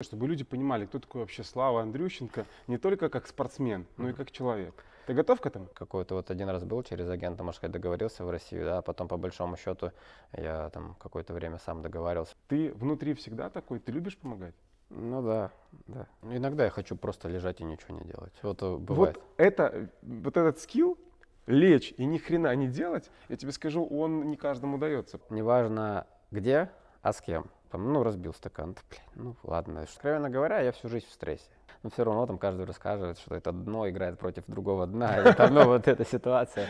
Чтобы люди понимали, кто такой вообще Слава Андрющенко, не только как спортсмен, но и как человек. Ты готов к этому? Какой-то вот один раз был через агента, можно сказать, договорился в России, да, а потом по большому счету я там какое-то время сам договаривался. Ты внутри всегда такой, ты любишь помогать? Ну да, да. Иногда я хочу просто лежать и ничего не делать. Вот э, бывает. Вот, это, вот этот скилл, лечь и ни хрена не делать, я тебе скажу, он не каждому дается. Неважно где, а с кем ну, разбил стакан, да, блин, ну, ладно. Откровенно говоря, я всю жизнь в стрессе. Но все равно там каждый рассказывает, что это дно играет против другого дна, и там, ну, вот эта ситуация.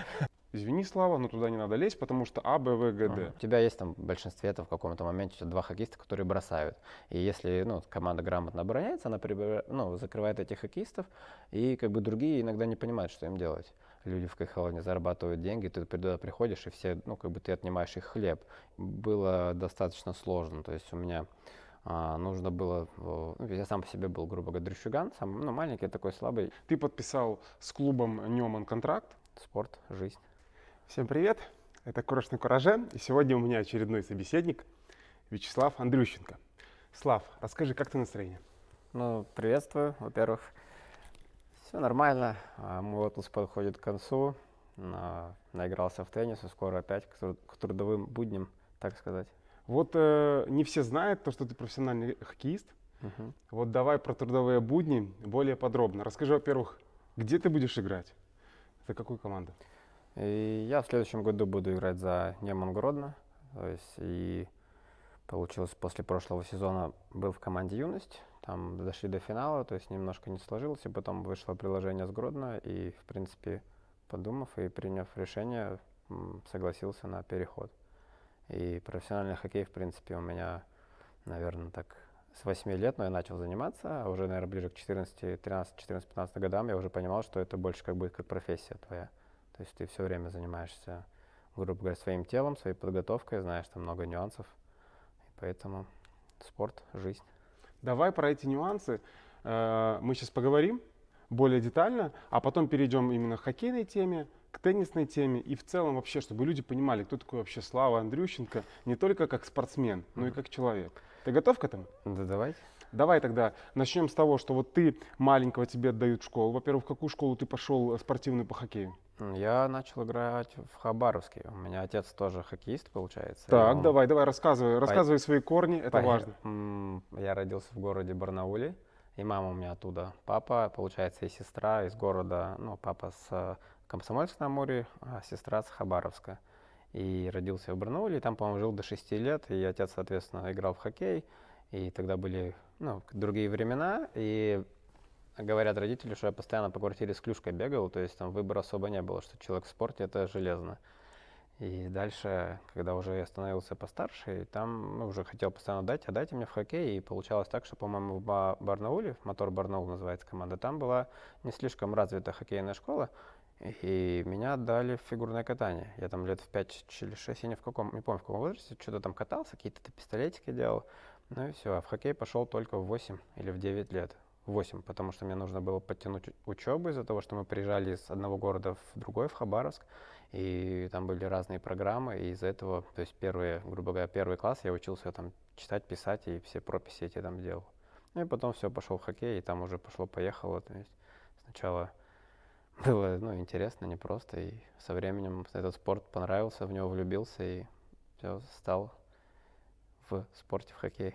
Извини, Слава, но туда не надо лезть, потому что А, Б, В, Г, Д. У тебя есть там в большинстве это в каком-то моменте два хоккеиста, которые бросают. И если ну, команда грамотно обороняется, она прибер... ну, закрывает этих хоккеистов, и как бы другие иногда не понимают, что им делать люди в Кайхалоне зарабатывают деньги, ты туда приходишь, и все, ну, как бы ты отнимаешь их хлеб. Было достаточно сложно, то есть у меня а, нужно было, ну, я сам по себе был, грубо говоря, дрищуган, сам, ну, маленький, такой слабый. Ты подписал с клубом Неман контракт. Спорт, жизнь. Всем привет, это Крошный Куражен, и сегодня у меня очередной собеседник Вячеслав Андрющенко. Слав, расскажи, как ты настроение? Ну, приветствую, во-первых. Все нормально. А, мой отпуск подходит к концу. А, наигрался в теннис, и скоро опять к трудовым будням, так сказать. Вот э, не все знают то, что ты профессиональный хоккеист. Угу. Вот давай про трудовые будни более подробно. Расскажи, во-первых, где ты будешь играть? За какую команду? И я в следующем году буду играть за Неман Гродно. То есть и получилось после прошлого сезона, был в команде «Юность», там дошли до финала, то есть немножко не сложилось, и потом вышло приложение с Гродно, и, в принципе, подумав и приняв решение, согласился на переход. И профессиональный хоккей, в принципе, у меня, наверное, так с 8 лет, но я начал заниматься, а уже, наверное, ближе к 14, 13, 14, 15 годам я уже понимал, что это больше как бы как профессия твоя. То есть ты все время занимаешься, грубо говоря, своим телом, своей подготовкой, знаешь там много нюансов, Поэтому спорт, жизнь. Давай про эти нюансы э, мы сейчас поговорим более детально, а потом перейдем именно к хоккейной теме, к теннисной теме и в целом вообще, чтобы люди понимали, кто такой вообще Слава Андрющенко, не только как спортсмен, но и как человек. Ты готов к этому? Да давайте. Давай тогда начнем с того, что вот ты маленького тебе отдают школу. Во-первых, в какую школу ты пошел э, спортивную по хоккею? Я начал играть в Хабаровске. У меня отец тоже хоккеист, получается. Так, он... давай, давай, рассказывай. Рассказывай свои корни, это по... важно. Я родился в городе Барнауле, и мама у меня оттуда. Папа, получается, и сестра из города, ну, папа с э, Комсомольска на Амуре, а сестра с Хабаровска. И родился в Барнауле, и там, по-моему, жил до 6 лет, и отец, соответственно, играл в хоккей. И тогда были ну, другие времена, и говорят родители, что я постоянно по квартире с клюшкой бегал, то есть там выбора особо не было, что человек в спорте это железно. И дальше, когда уже я становился постарше, и там ну, уже хотел постоянно дать, а дайте мне в хоккей. И получалось так, что, по-моему, в Барнауле, мотор Барнаул называется команда, там была не слишком развита хоккейная школа, и меня отдали в фигурное катание. Я там лет в 5 или 6, я не в каком, не помню, в каком возрасте, что-то там катался, какие-то пистолетики делал. Ну и все, а в хоккей пошел только в 8 или в 9 лет. 8, потому что мне нужно было подтянуть учебу из-за того, что мы приезжали из одного города в другой, в Хабаровск, и там были разные программы, и из-за этого, то есть первые, грубо говоря, первый класс я учился там читать, писать, и все прописи эти там делал. Ну и потом все, пошел в хоккей, и там уже пошло-поехало, то есть сначала было, ну, интересно, непросто, и со временем этот спорт понравился, в него влюбился, и все, стал в спорте, в хоккее?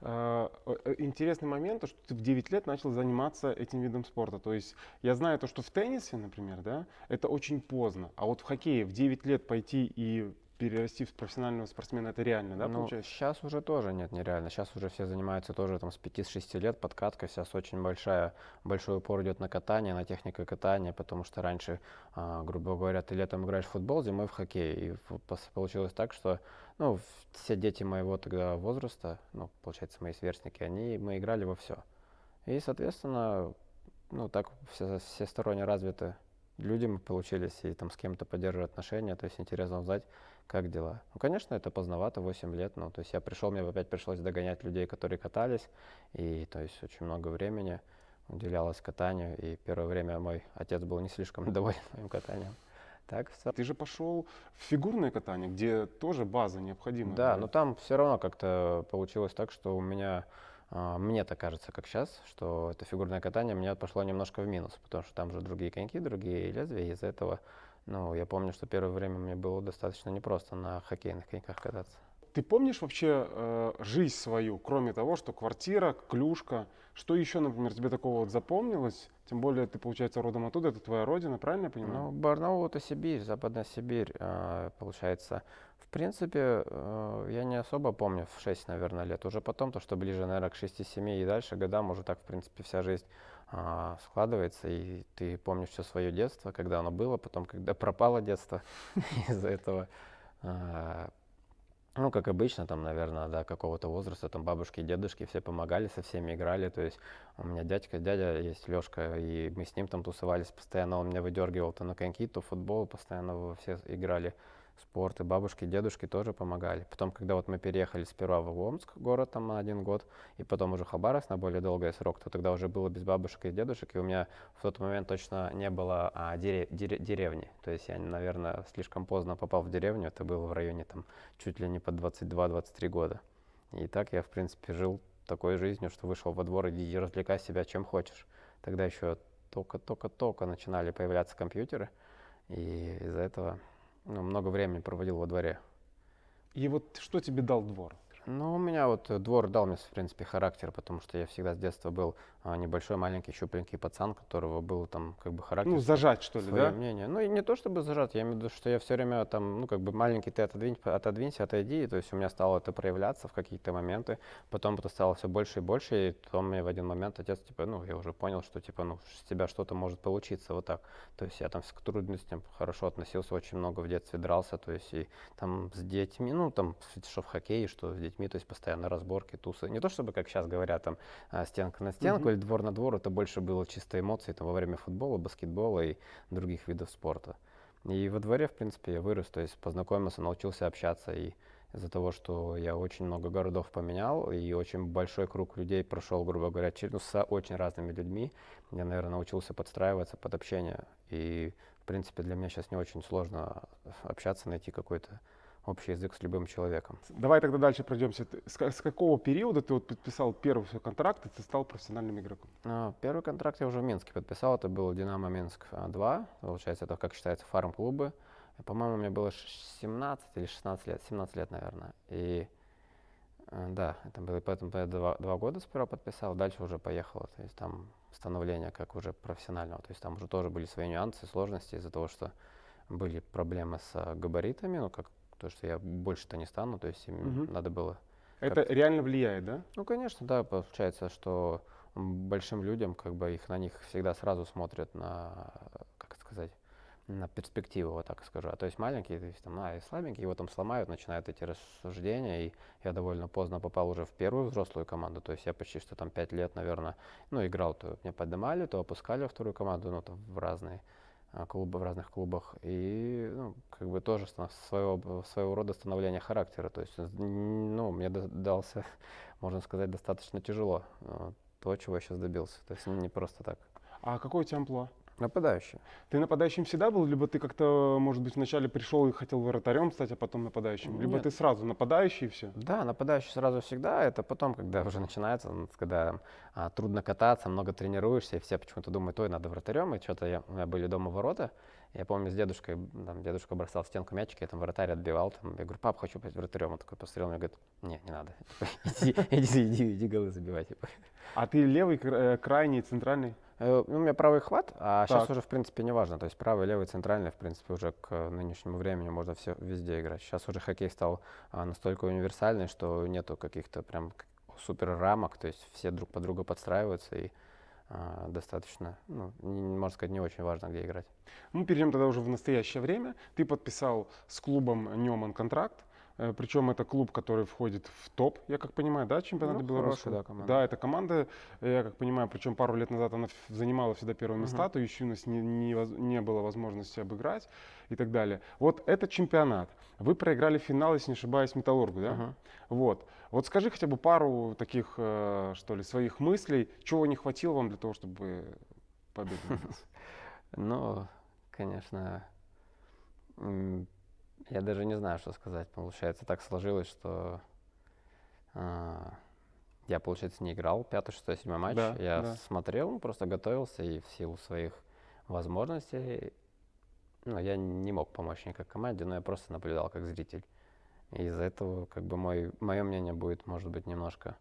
А, э, интересный момент, то, что ты в 9 лет начал заниматься этим видом спорта. То есть я знаю то, что в теннисе, например, да, это очень поздно. А вот в хоккее в 9 лет пойти и перерасти в профессионального спортсмена, это реально, да, ну, получается? Сейчас уже тоже нет, нереально. Сейчас уже все занимаются тоже там с 5-6 лет подкаткой. Сейчас очень большая, большой упор идет на катание, на технику катания, потому что раньше, а, грубо говоря, ты летом играешь в футбол, зимой в хоккей. И получилось так, что ну, все дети моего тогда возраста, ну, получается, мои сверстники, они, мы играли во все. И, соответственно, ну, так все, всесторонне развиты люди мы получились, и там с кем-то поддерживают отношения, то есть интересно узнать, как дела. Ну, конечно, это поздновато, 8 лет, ну, то есть я пришел, мне опять пришлось догонять людей, которые катались, и, то есть, очень много времени уделялось катанию, и первое время мой отец был не слишком доволен моим катанием. Так, все. Ты же пошел в фигурное катание, где тоже база необходима. Да, но там все равно как-то получилось так, что у меня а, мне так кажется, как сейчас, что это фигурное катание мне пошло немножко в минус, потому что там же другие коньки, другие лезвия, из-за этого, ну, я помню, что первое время мне было достаточно непросто на хоккейных коньках кататься ты помнишь вообще э, жизнь свою, кроме того, что квартира, клюшка, что еще, например, тебе такого вот запомнилось? Тем более ты, получается, родом оттуда, это твоя родина, правильно я понимаю? Ну, Барнаул — это Сибирь, Западная Сибирь, э, получается. В принципе, э, я не особо помню, в 6, наверное, лет. Уже потом, то, что ближе, наверное, к 6-7 и дальше годам, уже так, в принципе, вся жизнь э, складывается, и ты помнишь все свое детство, когда оно было, потом, когда пропало детство из-за этого э, ну, как обычно, там, наверное, до какого-то возраста, там, бабушки и дедушки все помогали, со всеми играли, то есть у меня дядька, дядя есть Лешка, и мы с ним там тусовались постоянно, он меня выдергивал то на коньки, то футбол, постоянно все играли, спорт, и бабушки, и дедушки тоже помогали. Потом, когда вот мы переехали сперва в Омск, город там на один год, и потом уже Хабаровск на более долгий срок, то тогда уже было без бабушек и дедушек, и у меня в тот момент точно не было а, дере- дере- деревни. То есть я, наверное, слишком поздно попал в деревню, это было в районе там чуть ли не по 22-23 года. И так я, в принципе, жил такой жизнью, что вышел во двор и развлекай себя чем хочешь. Тогда еще только-только-только начинали появляться компьютеры, и из-за этого ну, много времени проводил во дворе. И вот что тебе дал двор? Ну, у меня вот э, двор дал мне, в принципе, характер, потому что я всегда с детства был а, небольшой маленький щупленький пацан, которого был там как бы характер. Ну, зажать, что ли, да? мнение. Ну, и не то чтобы зажать, я имею в виду, что я все время там, ну, как бы маленький ты отодвинь, отодвинься, отойди, и, то есть у меня стало это проявляться в какие-то моменты, потом это стало все больше и больше, и потом мне в один момент отец, типа, ну, я уже понял, что, типа, ну, с тебя что-то может получиться, вот так. То есть я там к трудностям хорошо относился, очень много в детстве дрался, то есть и там с детьми, ну, там, что в хоккее, что с детьми, то есть постоянно разборки, тусы. Не то чтобы, как сейчас говорят, там, а, стенка на стенку, бегали двор на двор, это больше было чисто эмоции, там, во время футбола, баскетбола и других видов спорта. И во дворе, в принципе, я вырос, то есть познакомился, научился общаться. И из-за того, что я очень много городов поменял и очень большой круг людей прошел, грубо говоря, через, ну, с очень разными людьми, я, наверное, научился подстраиваться под общение. И, в принципе, для меня сейчас не очень сложно общаться, найти какой-то общий язык с любым человеком. Давай тогда дальше пройдемся. С, какого периода ты вот подписал первый свой контракт, и ты стал профессиональным игроком? А, первый контракт я уже в Минске подписал. Это был «Динамо Минск-2». Получается, это, как считается, фарм-клубы. По-моему, мне было 17 или 16 лет. 17 лет, наверное. И э, да, это было, поэтому я два, два года сперва подписал, дальше уже поехал, То есть там становление как уже профессионального. То есть там уже тоже были свои нюансы, сложности из-за того, что были проблемы с э, габаритами, ну, как то, что я больше-то не стану, то есть им угу. надо было. Это реально влияет, да? Ну, конечно, да, получается, что большим людям, как бы их на них всегда сразу смотрят на, как сказать, на перспективу, вот так скажу. А то есть маленькие, то есть там, а, и слабенькие, его там сломают, начинают эти рассуждения, и я довольно поздно попал уже в первую взрослую команду, то есть я почти что там пять лет, наверное, ну, играл, то меня поднимали, то опускали во вторую команду, ну, там в разные а, клубы, в разных клубах. И ну, как бы тоже своего, своего рода становление характера. То есть ну, мне дался, можно сказать, достаточно тяжело а, то, чего я сейчас добился. То есть не просто так. А какой у тебя амплуа? Нападающим. Ты нападающим всегда был, либо ты как-то, может быть, вначале пришел и хотел вратарем стать, а потом нападающим? Либо Нет. ты сразу нападающий и все? Да, нападающий сразу всегда. Это потом, когда уже начинается, ну, когда а, трудно кататься, много тренируешься, и все почему-то думают, ой, надо вратарем, и что-то я, у меня были дома ворота. Я помню, с дедушкой, там, дедушка бросал в стенку мячик, я там вратарь отбивал, там, я говорю, пап, хочу быть вратарем. Он такой посмотрел, мне говорит, не, не надо, иди, иди, иди, иди голы забивай. А ты левый, э, крайний, центральный? Э, ну, у меня правый хват, а так. сейчас уже, в принципе, не важно. То есть правый, левый, центральный, в принципе, уже к э, нынешнему времени можно все везде играть. Сейчас уже хоккей стал а, настолько универсальный, что нету каких-то прям супер рамок, то есть все друг под друга подстраиваются и а, достаточно, ну, не, можно сказать, не очень важно, где играть. Мы ну, перейдем тогда уже в настоящее время. Ты подписал с клубом Неман контракт. Э, причем это клуб, который входит в топ, я как понимаю, да, чемпионата ну, Беларуси? Да, команда. да, это команда, я как понимаю, причем пару лет назад она занимала всегда первые uh -huh. места, то еще у нас не, не, не было возможности обыграть и так далее. Вот это чемпионат. Вы проиграли финал, если не ошибаюсь, Металлургу, да? uh Вот. Вот скажи хотя бы пару таких, э, что ли, своих мыслей, чего не хватило вам для того, чтобы победить? Ну, конечно, я даже не знаю, что сказать. Получается, так сложилось, что э, я, получается, не играл. Пятый, шестой, седьмой матч. Да, я да. смотрел, просто готовился и в силу своих возможностей. Ну, я не мог помочь никак команде, но я просто наблюдал как зритель. И из-за этого, как бы, мой, мое мнение будет, может быть, немножко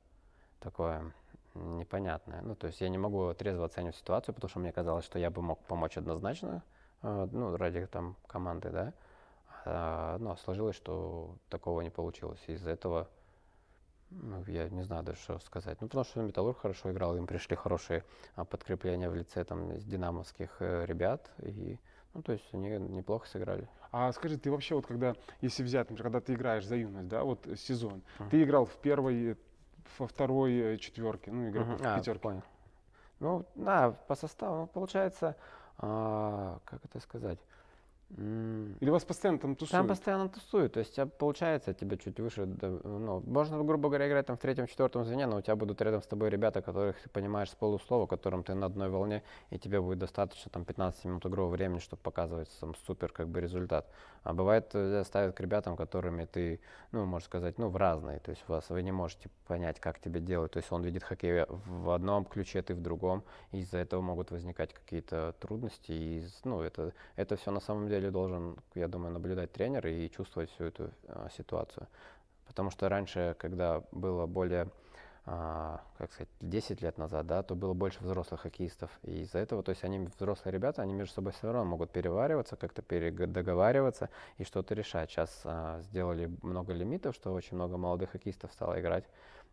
такое непонятное. Ну, то есть я не могу трезво оценивать ситуацию, потому что мне казалось, что я бы мог помочь однозначно, э, ну, ради там команды, да. А, Но ну, а сложилось, что такого не получилось. Из-за этого ну, я не знаю даже, что сказать. Ну, потому что Металлург хорошо играл, им пришли хорошие а, подкрепления в лице там с динамовских э, ребят. И, ну, то есть они неплохо сыграли. А скажи, ты вообще вот когда, если взять, например, когда ты играешь за юность, да, вот э, сезон, uh-huh. ты играл в первой, э, во второй четверке, ну, игроков uh-huh. в пятерке. А, понял. Ну, да, по составу, получается, а, как это сказать, или вас постоянно там тусуют? Там постоянно тусуют. То есть а получается, тебя чуть выше, ну, можно, грубо говоря, играть там в третьем-четвертом звене, но у тебя будут рядом с тобой ребята, которых ты понимаешь с полуслова, которым ты на одной волне, и тебе будет достаточно там 15 минут игрового времени, чтобы показывать там супер как бы результат. А бывает, э, ставят к ребятам, которыми ты, ну, можно сказать, ну, в разные. То есть у вас вы не можете понять, как тебе делать. То есть он видит хоккей в одном ключе, ты в другом. Из-за этого могут возникать какие-то трудности. И, ну, это, это все на самом деле деле должен, я думаю, наблюдать тренер и чувствовать всю эту э, ситуацию. Потому что раньше, когда было более, э, как сказать, 10 лет назад, да, то было больше взрослых хоккеистов. И из-за этого, то есть они, взрослые ребята, они между собой все равно могут перевариваться, как-то договариваться и что-то решать. Сейчас э, а, сделали много лимитов, что очень много молодых хоккеистов стало играть.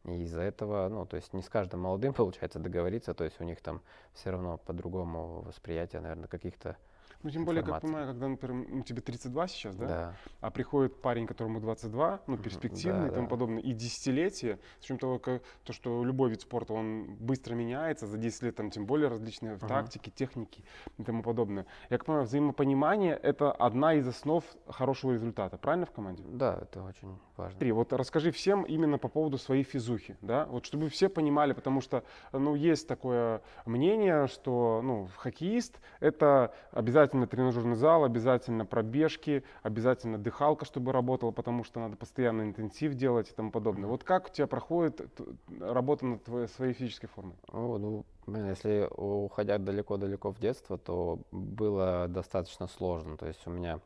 И из-за этого, ну, то есть не с каждым молодым получается договориться, то есть у них там все равно по-другому восприятие, наверное, каких-то ну, тем более, как понимаю, когда, например, ну, тебе 32 сейчас, да? Да. А приходит парень, которому 22, ну, перспективный да, и тому да. подобное, и десятилетие, с чем того, как, то, что любой вид спорта, он быстро меняется, за 10 лет там тем более различные uh-huh. тактики, техники и тому подобное. Я как понимаю, взаимопонимание — это одна из основ хорошего результата, правильно в команде? Да, это очень важно. Три, вот расскажи всем именно по поводу своей физухи, да? Вот чтобы все понимали, потому что, ну, есть такое мнение, что, ну, хоккеист — это обязательно Обязательно тренажерный зал, обязательно пробежки, обязательно дыхалка, чтобы работала, потому что надо постоянно интенсив делать и тому подобное. Вот как у тебя проходит работа над твоей, своей физической формой? О, ну, если уходя далеко-далеко в детство, то было достаточно сложно. То есть у меня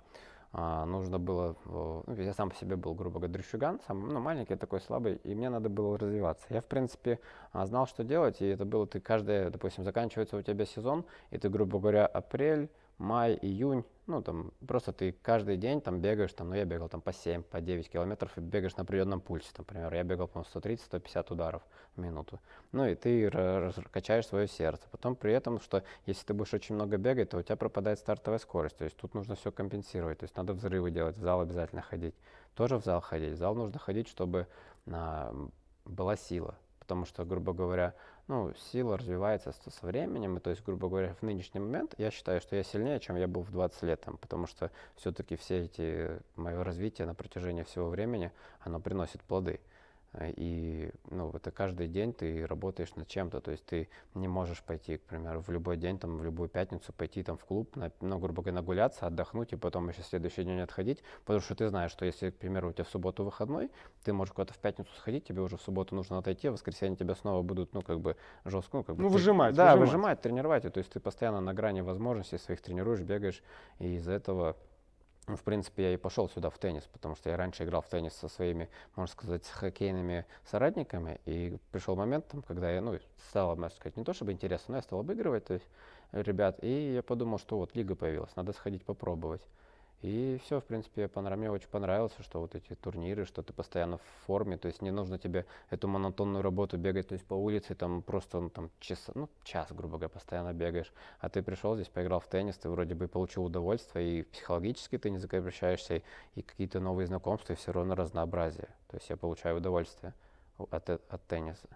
а, нужно было, ну, я сам по себе был, грубо говоря, дрищуган, сам, ну, маленький такой, слабый, и мне надо было развиваться. Я, в принципе, а, знал, что делать, и это было, ты каждое, допустим, заканчивается у тебя сезон, и ты, грубо говоря, апрель, май, июнь, ну, там, просто ты каждый день там бегаешь, там, ну, я бегал там по 7, по 9 километров и бегаешь на определенном пульсе, там, например, я бегал, по 130-150 ударов в минуту, ну, и ты качаешь свое сердце, потом при этом, что если ты будешь очень много бегать, то у тебя пропадает стартовая скорость, то есть тут нужно все компенсировать, то есть надо взрывы делать, в зал обязательно ходить, тоже в зал ходить, в зал нужно ходить, чтобы а, была сила, потому что, грубо говоря, ну, сила развивается со временем, и то есть, грубо говоря, в нынешний момент я считаю, что я сильнее, чем я был в 20 лет, там, потому что все-таки все эти, мое развитие на протяжении всего времени, оно приносит плоды. Э, и ну, это каждый день ты работаешь над чем-то, то есть ты не можешь пойти, к примеру, в любой день, там, в любую пятницу пойти там в клуб, на, ну, грубо говоря, нагуляться, отдохнуть и потом еще следующий день отходить, потому что ты знаешь, что если, к примеру, у тебя в субботу выходной, ты можешь куда-то в пятницу сходить, тебе уже в субботу нужно отойти, а в воскресенье тебя снова будут, ну, как бы жестко, ну, как ну, бы... Ну, ты, выжимать. Да, выжимать, тренировать, то есть ты постоянно на грани возможностей своих тренируешь, бегаешь, и из-за этого ну, в принципе, я и пошел сюда в теннис, потому что я раньше играл в теннис со своими, можно сказать, хоккейными соратниками, и пришел момент, там, когда я, ну, стало, можно сказать, не то чтобы интересно, но я стал обыгрывать, то есть, ребят, и я подумал, что вот лига появилась, надо сходить попробовать. И все, в принципе, панораме очень понравился, что вот эти турниры, что ты постоянно в форме, то есть не нужно тебе эту монотонную работу бегать, то есть по улице там просто ну, там час, ну, час, грубо говоря, постоянно бегаешь. А ты пришел здесь, поиграл в теннис, ты вроде бы получил удовольствие, и психологически ты не закрепляешься, и, и какие-то новые знакомства, и все равно разнообразие. То есть я получаю удовольствие от, э, от тенниса.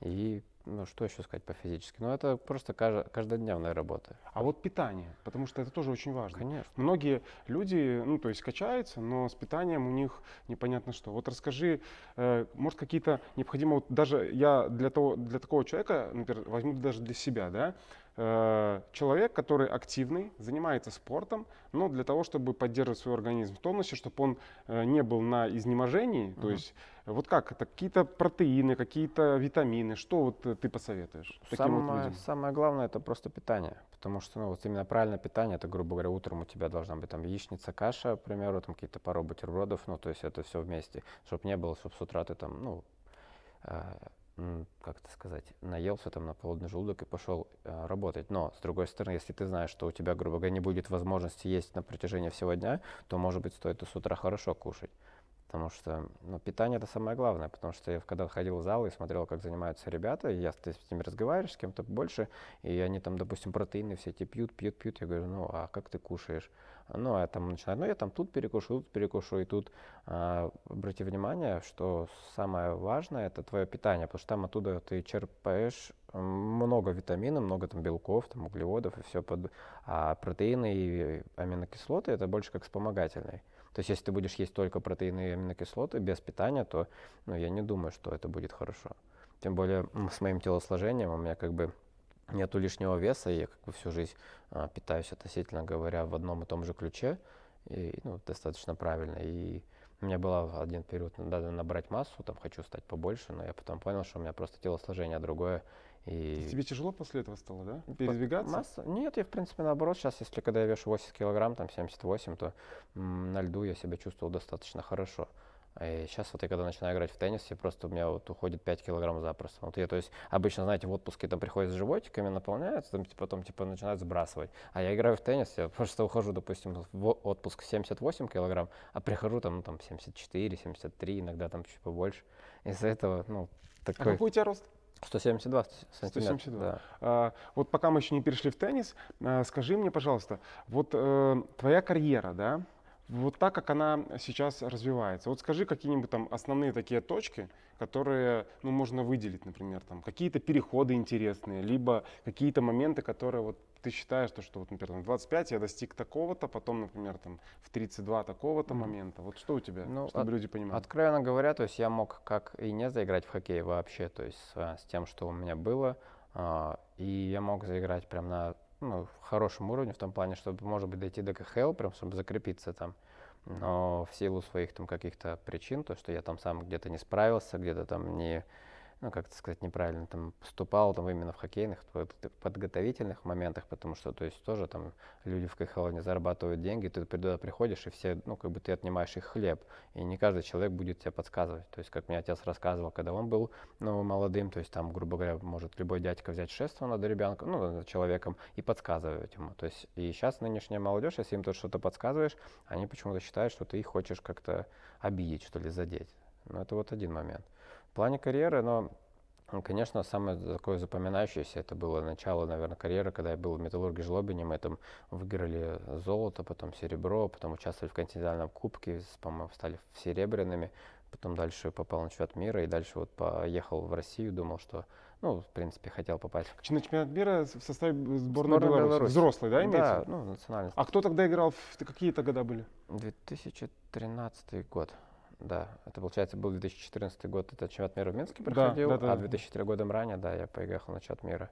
И ну, что еще сказать по физически? Ну, это просто каждодневная работа. А вот питание, потому что это тоже очень важно. Конечно. Многие люди, ну, то есть качаются, но с питанием у них непонятно что. Вот расскажи, э, может, какие-то необходимо, вот даже я для, того, для такого человека, например, возьму даже для себя, да, Э, человек, который активный, занимается спортом, но для того, чтобы поддерживать свой организм в тонусе, чтобы он э, не был на изнеможении, угу. то есть э, вот как это? Какие-то протеины, какие-то витамины? Что вот ты посоветуешь? Самое, вот самое главное это просто питание. Потому что ну, вот именно правильное питание, это, грубо говоря, утром у тебя должна быть там яичница, каша, к примеру, там какие-то пару бутербродов, ну, то есть это все вместе, чтобы не было, чтобы с утра ты там, ну, как это сказать, наелся там на полудный желудок и пошел э, работать. Но, с другой стороны, если ты знаешь, что у тебя, грубо говоря, не будет возможности есть на протяжении всего дня, то, может быть, стоит и с утра хорошо кушать. Потому что ну, питание это самое главное, потому что я когда ходил в зал и смотрел, как занимаются ребята, и я ты с ними разговариваешь, с кем-то больше, и они там, допустим, протеины все эти пьют, пьют, пьют. Я говорю, ну а как ты кушаешь? ну, а я там начинаю, ну, я там тут перекушу, тут перекушу, и тут а, обрати внимание, что самое важное, это твое питание, потому что там оттуда ты черпаешь много витаминов, много там белков, там углеводов и все под... А протеины и аминокислоты это больше как вспомогательные. То есть если ты будешь есть только протеины и аминокислоты без питания, то ну, я не думаю, что это будет хорошо. Тем более с моим телосложением у меня как бы нету лишнего веса, я как бы всю жизнь а, питаюсь относительно говоря в одном и том же ключе, и ну, достаточно правильно. И у меня был один период, ну, надо набрать массу, там хочу стать побольше, но я потом понял, что у меня просто телосложение другое. И... Тебе тяжело после этого стало, да? Передвигаться? Масса? Нет, я в принципе наоборот. Сейчас, если когда я вешу 80 килограмм, там 78, то м, на льду я себя чувствовал достаточно хорошо. И э, сейчас вот я когда начинаю играть в теннис, я просто у меня вот уходит 5 килограмм запросто. Вот я, то есть обычно, знаете, в отпуске там приходят с животиками, наполняются, там, типа, потом типа начинают сбрасывать. А я играю в теннис, я просто ухожу, допустим, в отпуск 78 килограмм, а прихожу там, ну, там 74, 73, иногда там чуть побольше. Из-за этого, ну, а такой... А какой у тебя рост? 172 сантиметра. 172. Да. А, вот пока мы еще не перешли в теннис, а, скажи мне, пожалуйста, вот а, твоя карьера, да, вот так, как она сейчас развивается. Вот скажи какие-нибудь там основные такие точки, которые ну, можно выделить, например, там какие-то переходы интересные, либо какие-то моменты, которые вот ты считаешь, то, что вот, например, там, в 25 я достиг такого-то, потом, например, там в 32 такого-то mm-hmm. момента. Вот что у тебя, ну, чтобы от, люди понимали? Откровенно говоря, то есть я мог как и не заиграть в хоккей вообще, то есть а, с тем, что у меня было, а, и я мог заиграть прям на ну, в хорошем уровне, в том плане, чтобы, может быть, дойти до КХЛ, прям, чтобы закрепиться там но в силу своих там каких-то причин, то, что я там сам где-то не справился, где-то там не ну, как-то сказать, неправильно там поступал там именно в хоккейных, подготовительных моментах, потому что, то есть, тоже там люди в КХЛ не зарабатывают деньги, ты туда приходишь, и все, ну, как бы ты отнимаешь их хлеб, и не каждый человек будет тебе подсказывать, то есть, как мне отец рассказывал, когда он был, ну, молодым, то есть, там, грубо говоря, может любой дядька взять шество над ребенком, ну, над человеком, и подсказывать ему, то есть, и сейчас нынешняя молодежь, если им тут что-то подсказываешь, они почему-то считают, что ты их хочешь как-то обидеть, что ли, задеть, ну это вот один момент – плане карьеры, но, конечно, самое такое запоминающееся, это было начало, наверное, карьеры, когда я был в Металлурге Жлобине, мы там выиграли золото, потом серебро, потом участвовали в континентальном кубке, по-моему, стали серебряными, потом дальше попал на чемпионат мира и дальше вот поехал в Россию, думал, что, ну, в принципе, хотел попасть. На чемпионат мира в составе сборной, сборной Беларуси. Беларусь. Взрослый, да, имеется? Да, ну, национальный. А кто тогда играл? В... Какие это года были? 2013 год. Да, это, получается, был 2014 год, это чемпионат мира в Минске проходил, да, да, да, а 2003 годом ранее, да, я поехал на чемпионат мира.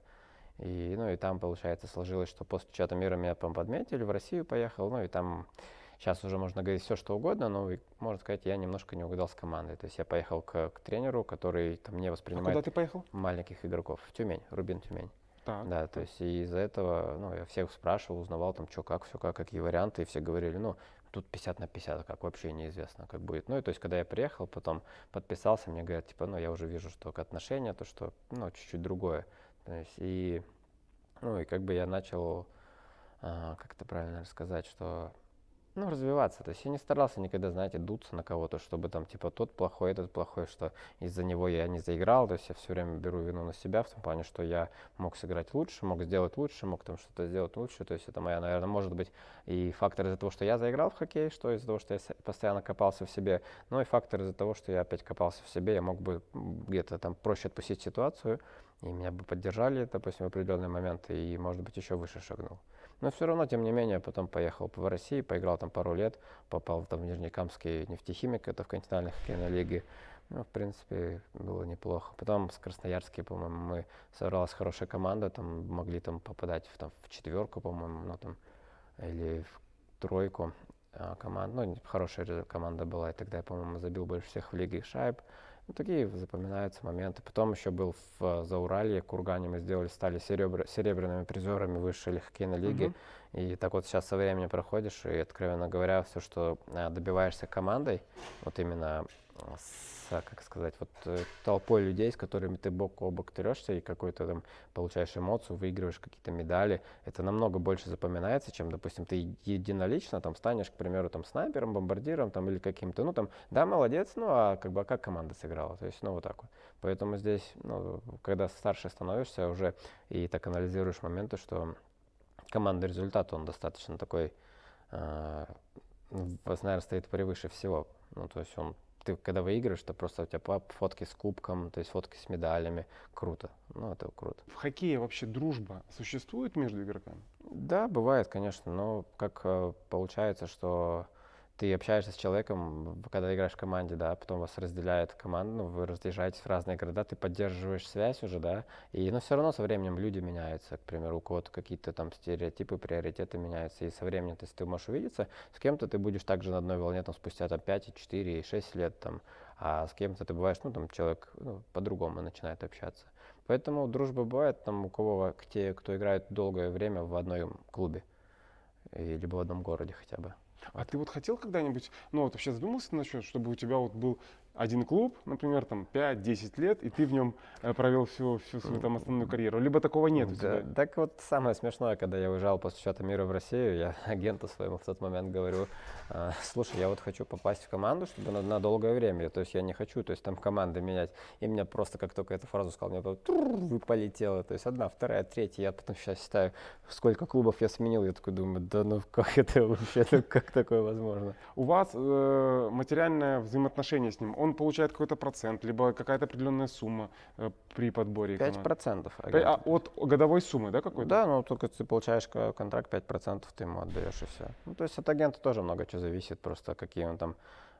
И, ну, и там, получается, сложилось, что после чемпионата мира меня там подметили, в Россию поехал, ну, и там сейчас уже можно говорить все, что угодно, но, можно сказать, я немножко не угадал с командой. То есть я поехал к, к тренеру, который там не воспринимает... А куда ты поехал? Маленьких игроков. В Тюмень, Рубин Тюмень. Так. Да, то есть из-за этого, ну, я всех спрашивал, узнавал там, что, как, все, как, какие варианты, и все говорили, ну, тут 50 на 50, как вообще неизвестно, как будет. Ну и то есть, когда я приехал, потом подписался, мне говорят, типа, ну я уже вижу, что отношения, то что, ну, чуть-чуть другое. То есть, и, ну и как бы я начал, э, как это правильно рассказать, что ну, развиваться. То есть я не старался никогда, знаете, дуться на кого-то, чтобы там, типа, тот плохой, этот плохой, что из-за него я не заиграл. То есть я все время беру вину на себя в том плане, что я мог сыграть лучше, мог сделать лучше, мог там что-то сделать лучше. То есть это моя, наверное, может быть и фактор из-за того, что я заиграл в хоккей, что из-за того, что я постоянно копался в себе, ну и фактор из-за того, что я опять копался в себе, я мог бы где-то там проще отпустить ситуацию, и меня бы поддержали, допустим, в определенный момент, и, может быть, еще выше шагнул. Но все равно, тем не менее, потом поехал в России, поиграл там пару лет, попал там в Нижнекамский нефтехимик, это в континентальных кинолиге. Ну, в принципе, было неплохо. Потом с Красноярске, по-моему, мы собралась хорошая команда, там могли там попадать в, там, в четверку, по-моему, ну, там, или в тройку а, команд. Ну, хорошая команда была, и тогда, по-моему, забил больше всех в лиге шайб. Ну, такие запоминаются моменты. Потом еще был в э, Зауралье, Кургане мы сделали, стали серебр... серебряными призерами высшей легкой лиги. Угу. И так вот сейчас со временем проходишь, и, откровенно говоря, все, что э, добиваешься командой, вот именно с, а, как сказать, вот э, толпой людей, с которыми ты бок о бок трешься и какую-то там получаешь эмоцию, выигрываешь какие-то медали, это намного больше запоминается, чем, допустим, ты единолично там станешь, к примеру, там снайпером, бомбардиром там или каким-то, ну там, да, молодец, ну а как бы а как команда сыграла, то есть, ну вот так вот. Поэтому здесь, ну, когда старше становишься уже и так анализируешь моменты, что командный результат, он достаточно такой, э, а, наверное, стоит превыше всего, ну то есть он ты когда выигрываешь, то просто у тебя фотки с кубком, то есть фотки с медалями. Круто. Ну, это круто. В хоккее вообще дружба существует между игроками? Да, бывает, конечно, но как э, получается, что ты общаешься с человеком, когда играешь в команде, да, потом вас разделяет команда, ну, вы разъезжаетесь в разные города, ты поддерживаешь связь уже, да, и, но все равно со временем люди меняются, к примеру, у кого-то какие-то там стереотипы, приоритеты меняются, и со временем, если ты можешь увидеться, с кем-то ты будешь также на одной волне, там, спустя там 5, 4, 6 лет, там, а с кем-то ты бываешь, ну, там, человек ну, по-другому начинает общаться. Поэтому дружба бывает там у кого, те, кто играет долгое время в одном клубе, или в одном городе хотя бы. А ты вот хотел когда-нибудь, ну вот вообще задумался насчет, чтобы у тебя вот был один клуб, например, там 5-10 лет, и ты в нем э, провел всю, всю свою там основную карьеру? Либо такого нет у да, тебя? Так вот самое смешное, когда я уезжал после чемпионата мира в Россию, я агенту своему в тот момент говорю, а, слушай, я вот хочу попасть в команду, чтобы на, на долгое время, то есть я не хочу, то есть там команды менять. И меня просто, как только эту фразу сказал, мне вы полетело, то есть одна, вторая, третья, я потом сейчас считаю, сколько клубов я сменил, я такой думаю, да ну как это вообще, как такое возможно? У вас материальное взаимоотношение с ним, он он получает какой-то процент, либо какая-то определенная сумма э, при подборе. 5 процентов. А, от годовой суммы, да, какой-то? Да, но только ты получаешь контракт 5 процентов, ты ему отдаешь и все. Ну, то есть от агента тоже много чего зависит, просто какие он там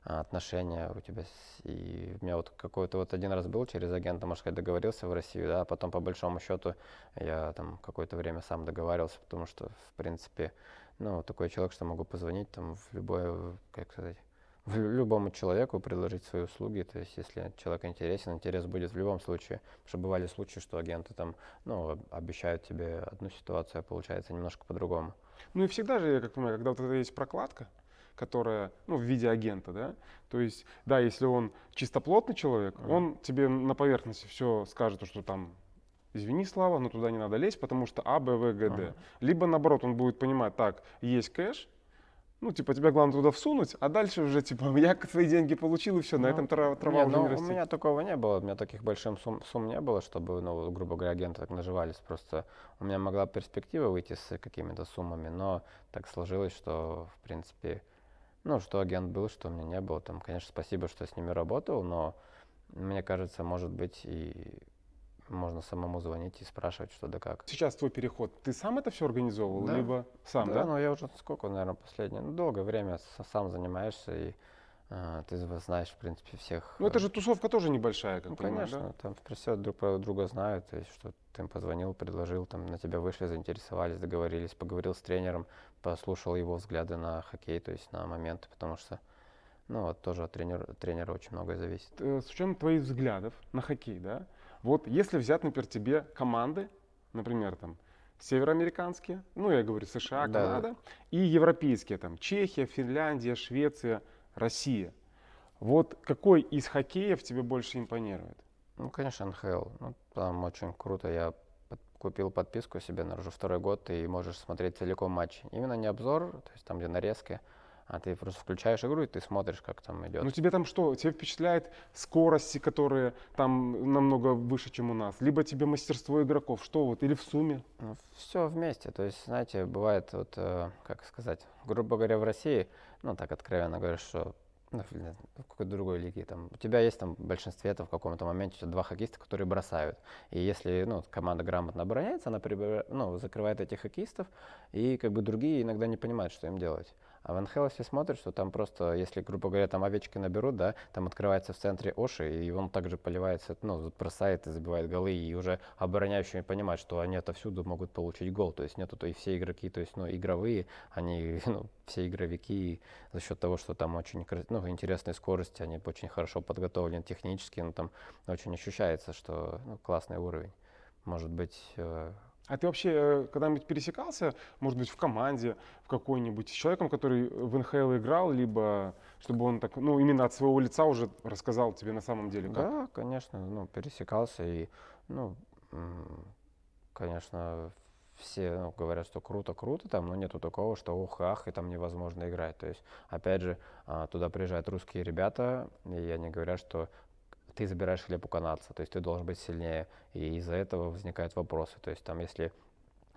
а, отношения у тебя с... и у меня вот какой-то вот один раз был через агента, может сказать, договорился в Россию, да, а потом по большому счету я там какое-то время сам договаривался, потому что, в принципе, ну, такой человек, что могу позвонить там в любое, как сказать, любому человеку предложить свои услуги, то есть если человек интересен, интерес будет в любом случае. Потому что бывали случаи, что агенты там, ну, обещают тебе одну ситуацию, а получается немножко по-другому. Ну и всегда же, я как понимаю, когда вот это есть прокладка, которая, ну, в виде агента, да, то есть, да, если он чистоплотный человек, mm-hmm. он тебе на поверхности все скажет, что там извини, Слава, но туда не надо лезть, потому что А, Б, В, Г, Д. Либо наоборот, он будет понимать, так, есть кэш, ну, типа, тебя главное туда всунуть, а дальше уже, типа, я свои деньги получил, и все, ну, на этом трава, трава не, уже ну, не растет. У меня такого не было, у меня таких больших сумм, сумм не было, чтобы, ну, грубо говоря, агенты так наживались. Просто у меня могла перспектива выйти с какими-то суммами, но так сложилось, что, в принципе, ну, что агент был, что у меня не было. Там, конечно, спасибо, что с ними работал, но мне кажется, может быть, и можно самому звонить и спрашивать, что да как. Сейчас твой переход, ты сам это все организовывал, да. либо сам, да? Да, но ну, я уже сколько, наверное, последнее, ну долгое время сам занимаешься и э, ты знаешь, в принципе, всех. Ну это э, же тусовка тоже небольшая, как ну, конечно, да? там все друг про друга знают, то есть что ты им позвонил, предложил, там на тебя вышли, заинтересовались, договорились, поговорил с тренером, послушал его взгляды на хоккей, то есть на моменты, потому что ну, вот тоже от тренера, от тренера очень многое зависит. Э, с учетом твоих взглядов на хоккей, да, вот если взять, например, тебе команды, например, там, североамериканские, ну, я говорю, США, да. Канада, и европейские, там, Чехия, Финляндия, Швеция, Россия. Вот какой из хоккеев тебе больше импонирует? Ну, конечно, НХЛ. Ну, там очень круто. Я купил подписку себе на уже второй год, и можешь смотреть целиком матч. Именно не обзор, то есть там, где нарезки, а ты просто включаешь игру, и ты смотришь, как там идет. Ну тебе там что? Тебе впечатляет скорости, которые там намного выше, чем у нас? Либо тебе мастерство игроков? Что вот? Или в сумме? Ну, все вместе. То есть, знаете, бывает вот, э, как сказать, грубо говоря, в России, ну так откровенно говоря, что ну, в какой-то другой лиге. Там, у тебя есть там в большинстве это в каком-то моменте у тебя два хоккеиста, которые бросают. И если ну, команда грамотно обороняется, она прибыв... ну, закрывает этих хоккеистов, и как бы другие иногда не понимают, что им делать. А в НХЛ, если смотришь, что там просто, если, грубо говоря, там овечки наберут, да, там открывается в центре Оши, и он также поливается, ну, бросает и забивает голы, и уже обороняющие понимают, что они отовсюду могут получить гол. То есть нету, то и все игроки, то есть, ну, игровые, они, ну, все игровики за счет того, что там очень ну, интересные скорости, они очень хорошо подготовлены технически, но там очень ощущается, что ну, классный уровень. Может быть, э, а ты вообще э, когда-нибудь пересекался, может быть, в команде, в какой-нибудь, с человеком, который в НХЛ играл, либо чтобы он так, ну, именно от своего лица уже рассказал тебе на самом деле? Как? Да, конечно, ну, пересекался и, ну, конечно, все ну, говорят, что круто-круто там, но нету такого, что ох, ах, и там невозможно играть. То есть, опять же, а, туда приезжают русские ребята, и они говорят, что ты забираешь хлеб у канадца, то есть ты должен быть сильнее. И из-за этого возникают вопросы. То есть там, если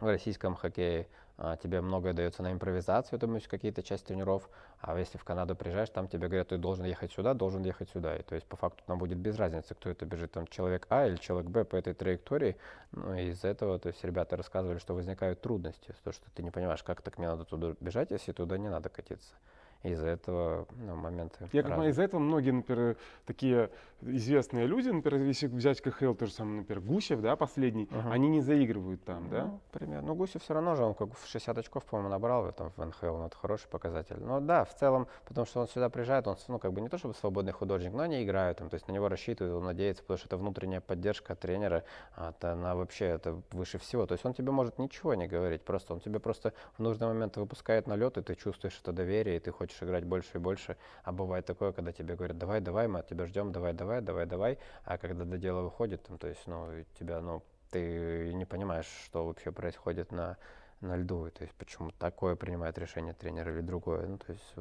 в российском хоккее а, тебе многое дается на импровизацию, то есть какие-то части тренеров, а если в Канаду приезжаешь, там тебе говорят, ты должен ехать сюда, должен ехать сюда. И то есть по факту там будет без разницы, кто это бежит, там человек А или человек Б по этой траектории. Ну и из-за этого, то есть ребята рассказывали, что возникают трудности, то, что ты не понимаешь, как так мне надо туда бежать, если туда не надо катиться из-за этого ну, моменты. Я как из-за этого многие, например, такие известные люди, например, если взять КХЛ, то же самое, например, Гусев, да, последний, Uh -huh. они не заигрывают там, ну, да? Примерно. Ну, Гусев все равно же, он как в 60 очков, по-моему, набрал там, в НХЛ, но ну, это хороший показатель. Но да, в целом, потому что он сюда приезжает, он, ну, как бы не то чтобы свободный художник, но они играют там, то есть на него рассчитывают, он надеется, потому что это внутренняя поддержка тренера, это а она вообще, это выше всего. То есть он тебе может ничего не говорить, просто он тебе просто в нужный момент выпускает на лед, и ты чувствуешь это доверие, и ты хочешь хочешь играть больше и больше. А бывает такое, когда тебе говорят, давай, давай, мы от тебя ждем, давай, давай, давай, давай. А когда до дела выходит, там, ну, то есть, ну, тебя, ну, ты не понимаешь, что вообще происходит на на льду, то есть почему такое принимает решение тренер или другое, ну то есть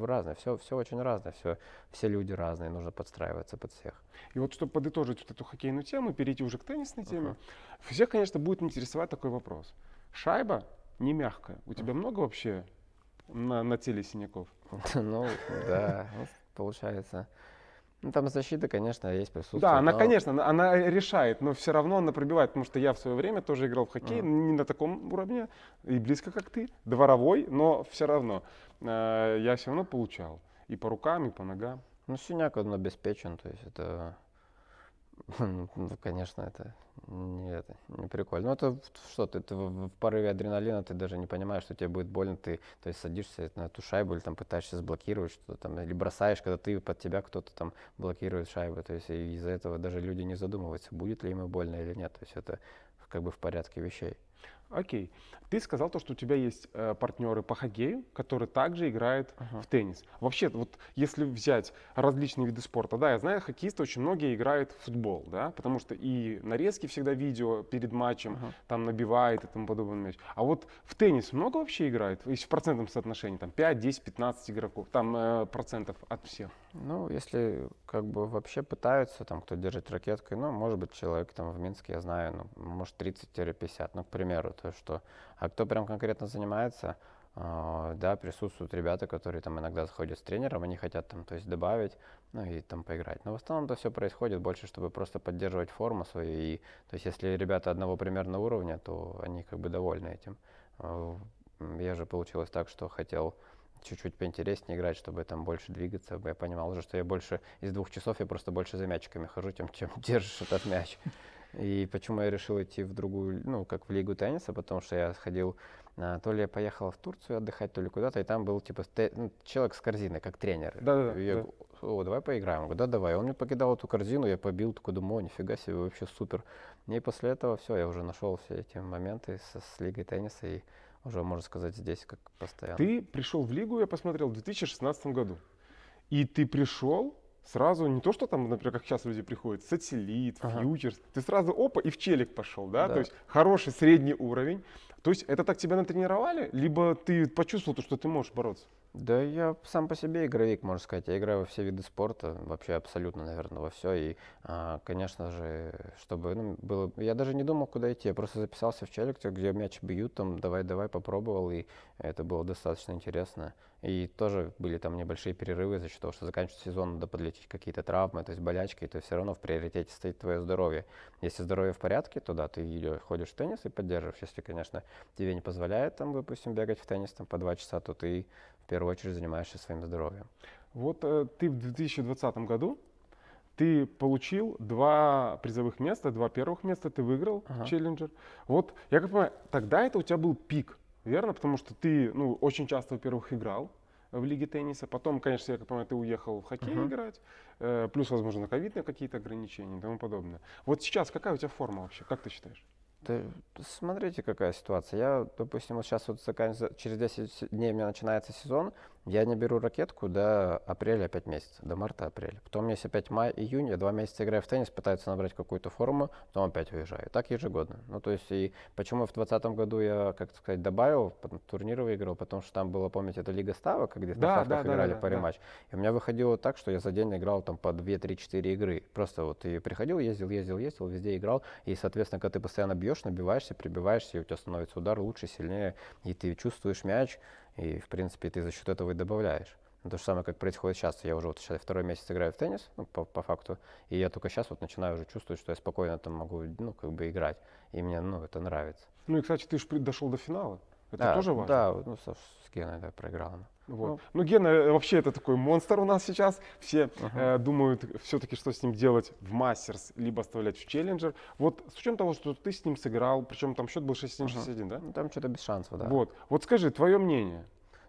разное, все, все очень разное, все, все люди разные, нужно подстраиваться под всех. И вот чтобы подытожить вот эту хоккейную тему, перейти уже к теннисной теме, uh-huh. всех, конечно, будет интересовать такой вопрос: шайба не мягкая, у uh-huh. тебя много вообще на, на теле синяков. Ну, да, ну, получается. Ну, там защита, конечно, есть присутствует. Да, она, но... конечно, она решает, но все равно она пробивает, потому что я в свое время тоже играл в хоккей, mm. не на таком уровне, и близко, как ты, дворовой, но все равно. Э, я все равно получал. И по рукам, и по ногам. Ну, синяк, он обеспечен, то есть это ну, конечно, это не, это не прикольно. Ну, это что, ты, ты в, порыве адреналина ты даже не понимаешь, что тебе будет больно, ты то есть садишься на эту шайбу или там пытаешься сблокировать что-то там, или бросаешь, когда ты под тебя кто-то там блокирует шайбу. То есть из-за этого даже люди не задумываются, будет ли ему больно или нет. То есть это как бы в порядке вещей. Окей. Ты сказал то, что у тебя есть э, партнеры по хоккею, которые также играют ага. в теннис. Вообще, вот если взять различные виды спорта, да, я знаю, хоккеисты очень многие играют в футбол, да, потому что и нарезки всегда видео перед матчем ага. там набивает и тому подобное мяч. А вот в теннис много вообще играет? Если в процентном соотношении, там 5, 10, 15 игроков, там э, процентов от всех. Ну, если как бы вообще пытаются, там, кто держит ракеткой, ну, может быть, человек там в Минске, я знаю, ну, может, 30-50, ну, к примеру, то, что... А кто прям конкретно занимается, а, да, присутствуют ребята, которые там иногда заходят с тренером, они хотят там, то есть добавить, ну и там поиграть. Но в основном это все происходит больше, чтобы просто поддерживать форму свою. И, то есть, если ребята одного примерно уровня, то они как бы довольны этим. А, я же получилось так, что хотел чуть-чуть поинтереснее играть, чтобы там больше двигаться. Я понимал уже, что я больше из двух часов я просто больше за мячиками хожу, тем чем держишь этот мяч. И почему я решил идти в другую, ну, как в лигу тенниса, потому что я сходил, а, то ли я поехал в Турцию отдыхать, то ли куда-то, и там был, типа, те, ну, человек с корзиной, как тренер. Да, да, я да. Говорю, о, давай поиграем. говорю, да, давай. Он мне покидал эту корзину, я побил, такой, думаю, о, нифига себе, вообще супер. И после этого все, я уже нашел все эти моменты со с лигой тенниса и уже, можно сказать, здесь как постоянно. Ты пришел в лигу, я посмотрел, в 2016 году. И ты пришел сразу не то, что там, например, как сейчас люди приходят, сателлит, ага. фьючерс, ты сразу опа и в челик пошел, да? да, то есть хороший средний уровень. То есть это так тебя натренировали, либо ты почувствовал то, что ты можешь бороться? Да я сам по себе игровик, можно сказать. Я играю во все виды спорта, вообще абсолютно, наверное, во все. И, а, конечно же, чтобы ну, было... Я даже не думал, куда идти. Я просто записался в челик, где мяч бьют, там давай-давай попробовал, и это было достаточно интересно. И тоже были там небольшие перерывы из-за того, что заканчивается сезон, надо подлечить какие-то травмы, то есть болячки, и то все равно в приоритете стоит твое здоровье. Если здоровье в порядке, то да, ты ходишь в теннис и поддерживаешь. Если, конечно, тебе не позволяет, там, допустим, бегать в теннис там, по два часа, то ты в первую очередь занимаешься своим здоровьем. Вот э, ты в 2020 году ты получил два призовых места, два первых места ты выиграл ага. челленджер. Вот, я как понимаю, тогда это у тебя был пик, верно? Потому что ты, ну, очень часто, во-первых, играл в лиге тенниса. Потом, конечно, я как понимаю, ты уехал в хоккей uh-huh. играть, э, плюс, возможно, ковидные какие-то ограничения и тому подобное. Вот сейчас какая у тебя форма вообще, как ты считаешь? Ты, смотрите, какая ситуация. Я, допустим, вот сейчас вот заканчиваю, через 10 дней у меня начинается сезон, я не беру ракетку до апреля 5 месяцев, до марта-апреля. Потом есть опять май, июнь, я два месяца играю в теннис, пытаюсь набрать какую-то форму, потом опять уезжаю. так ежегодно. Ну, то есть, и почему в 2020 году я, как сказать, добавил, турнир выиграл, потому что там было, помните, это лига ставок, где в да, да, да, играли да, по рематч. Да. И у меня выходило так, что я за день играл там по 2-3-4 игры. Просто вот и приходил, ездил, ездил, ездил, везде играл. И, соответственно, когда ты постоянно бьешь, набиваешься, прибиваешься, и у тебя становится удар лучше, сильнее, и ты чувствуешь мяч, и, в принципе, ты за счет этого и добавляешь. Ну, то же самое, как происходит сейчас. Я уже вот сейчас второй месяц играю в теннис, ну, по, по факту, и я только сейчас вот начинаю уже чувствовать, что я спокойно там могу, ну, как бы играть. И мне, ну, это нравится. Ну и, кстати, ты же дошел до финала. Это да, тоже важно? Да, ну, с, с Геной, да, проиграл. Вот. Ну, Гена э, вообще это такой монстр у нас сейчас. Все э, ага. э, думают все-таки, что с ним делать в мастерс, либо оставлять в челленджер. Вот с учетом того, что ты с ним сыграл, причем там счет был 61-61, ага. да? Ну, там что-то без шансов, да. Вот. Вот скажи, твое мнение.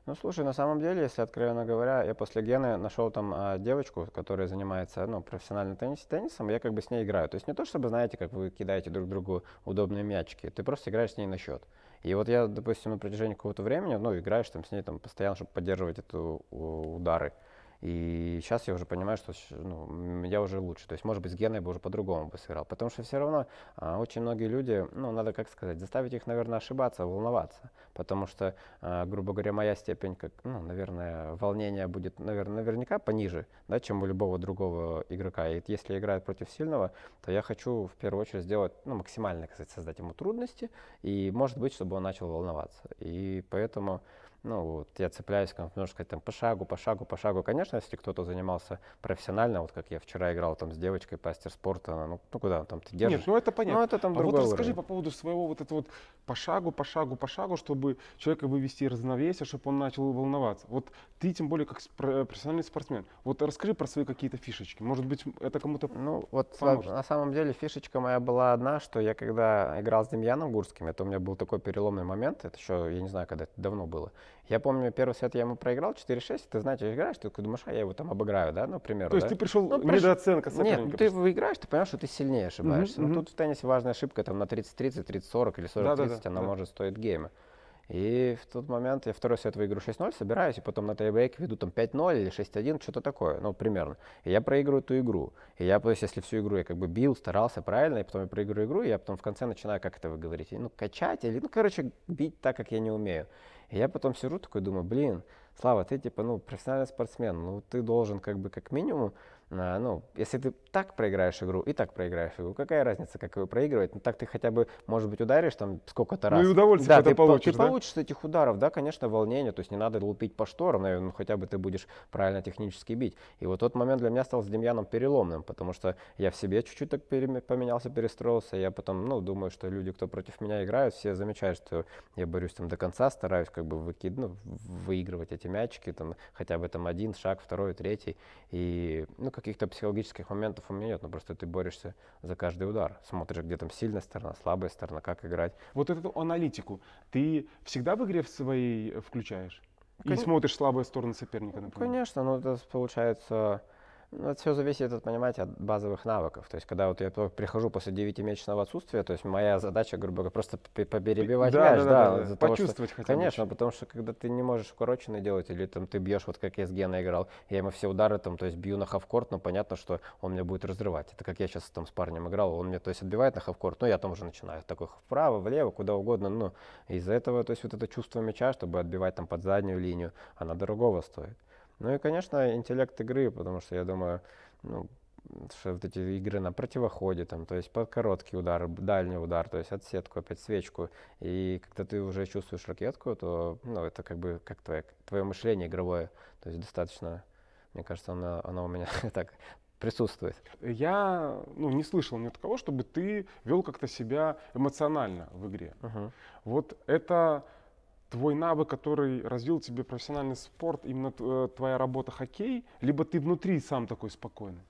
Ну, слушай, на самом деле, если откровенно говоря, я после Гены нашел там а, девочку, которая занимается, ну, профессиональным теннис, теннисом, и я как бы с ней играю. То есть не то, чтобы, знаете, как вы кидаете друг другу удобные мячики, ты просто играешь с ней на счет. И вот я, допустим, на протяжении какого-то времени, ну, играешь там с ней там постоянно, чтобы поддерживать эти удары. И сейчас я уже понимаю, что ну, я уже лучше. То есть, может быть, с Геной бы уже по-другому бы сыграл. Потому что все равно а, очень многие люди, ну, надо как сказать, заставить их, наверное, ошибаться, волноваться. Потому что, а, грубо говоря, моя степень, как, ну, наверное, волнения будет, наверное, наверняка пониже, да, чем у любого другого игрока. И если я играю против сильного, то я хочу в первую очередь сделать, ну, максимально, кстати, создать ему трудности. И, может быть, чтобы он начал волноваться. И поэтому ну, вот я цепляюсь, как можно сказать, там, по шагу, по шагу, по шагу. Конечно, если кто-то занимался профессионально, вот как я вчера играл там с девочкой по спорта, она, ну, ну куда там, ты держишь? Нет, ну это понятно. Ну, это там а вот расскажи по поводу своего вот этого вот по шагу, по шагу, по шагу, чтобы человека вывести из равновесия, чтобы он начал волноваться. Вот ты, тем более, как профессиональный спортсмен, вот расскажи про свои какие-то фишечки. Может быть, это кому-то Ну, вот поможет. на самом деле фишечка моя была одна, что я когда играл с Демьяном Гурским, это у меня был такой переломный момент, это еще, я не знаю, когда это давно было, я помню, первый сет я ему проиграл 4-6, ты, знаете, играешь, ты такой думаешь, а я его там обыграю, да, например. То есть да? ты пришел ну, приш... недооценка соперника. Нет, ну, ты выиграешь, ты понимаешь, что ты сильнее ошибаешься. Mm-hmm, Но тут в теннисе важная ошибка, там на 30-30, 30-40 или 40-30, да, да, да, она да. может стоить гейма. И в тот момент я второй сет выиграю 6-0, собираюсь, и потом на тайбрейк веду там 5-0 или 6-1, что-то такое, ну, примерно. И я проигрываю эту игру. И я, то есть, если всю игру я как бы бил, старался правильно, и потом я проигрываю игру, и я потом в конце начинаю, как это вы говорите, ну, качать или, ну, короче, бить так, как я не умею. И я потом сижу такой, думаю, блин, Слава, ты типа, ну, профессиональный спортсмен, ну, ты должен как бы как минимум а, ну, если ты так проиграешь игру и так проиграешь игру, какая разница, как ее проигрывать? Ну, так ты хотя бы, может быть, ударишь там сколько-то ну, раз. Ну, и удовольствие да, ты получишь, Ты да? получишь этих ударов, да, конечно, волнение, то есть не надо лупить по шторам, наверное, ну, хотя бы ты будешь правильно технически бить. И вот тот момент для меня стал с Демьяном переломным, потому что я в себе чуть-чуть так поменялся, перестроился, я потом, ну, думаю, что люди, кто против меня играют, все замечают, что я борюсь там до конца, стараюсь как бы выкид, ну, выигрывать эти мячики, там, хотя бы там один шаг, второй, третий, и, ну, каких-то психологических моментов у меня нет, но просто ты борешься за каждый удар, смотришь, где там сильная сторона, слабая сторона, как играть. Вот эту аналитику ты всегда в игре в своей э, включаешь? Кон... И смотришь слабые стороны соперника, например? Конечно, но ну, это получается ну, это все зависит, от, понимаете, от базовых навыков. То есть, когда вот я прихожу после 9-месячного отсутствия, то есть моя задача, грубо говоря, просто поберебивать да, мяч, да, да, да, да. почувствовать хотя бы. Конечно, потому что когда ты не можешь укороченный делать, или там ты бьешь, вот как я с Геной играл, я ему все удары там, то есть бью на хавкорт, но понятно, что он меня будет разрывать. Это как я сейчас там с парнем играл, он мне, то есть, отбивает на хавкорт, но я там уже начинаю такой вправо, влево, куда угодно, ну, из-за этого, то есть, вот это чувство мяча, чтобы отбивать там под заднюю линию, она дорогого стоит. Ну и, конечно, интеллект игры, потому что я думаю, ну, что вот эти игры на противоходе, там, то есть под короткий удар, дальний удар, то есть отсетку, опять свечку. И когда ты уже чувствуешь ракетку, то ну, это как бы как твое, твое мышление игровое. То есть достаточно, мне кажется, оно, оно у меня так присутствует. Я ну, не слышал ни от кого, чтобы ты вел как-то себя эмоционально в игре. Uh-huh. Вот это твой навык, который развил тебе профессиональный спорт, именно э, твоя работа хоккей, либо ты внутри сам такой спокойный?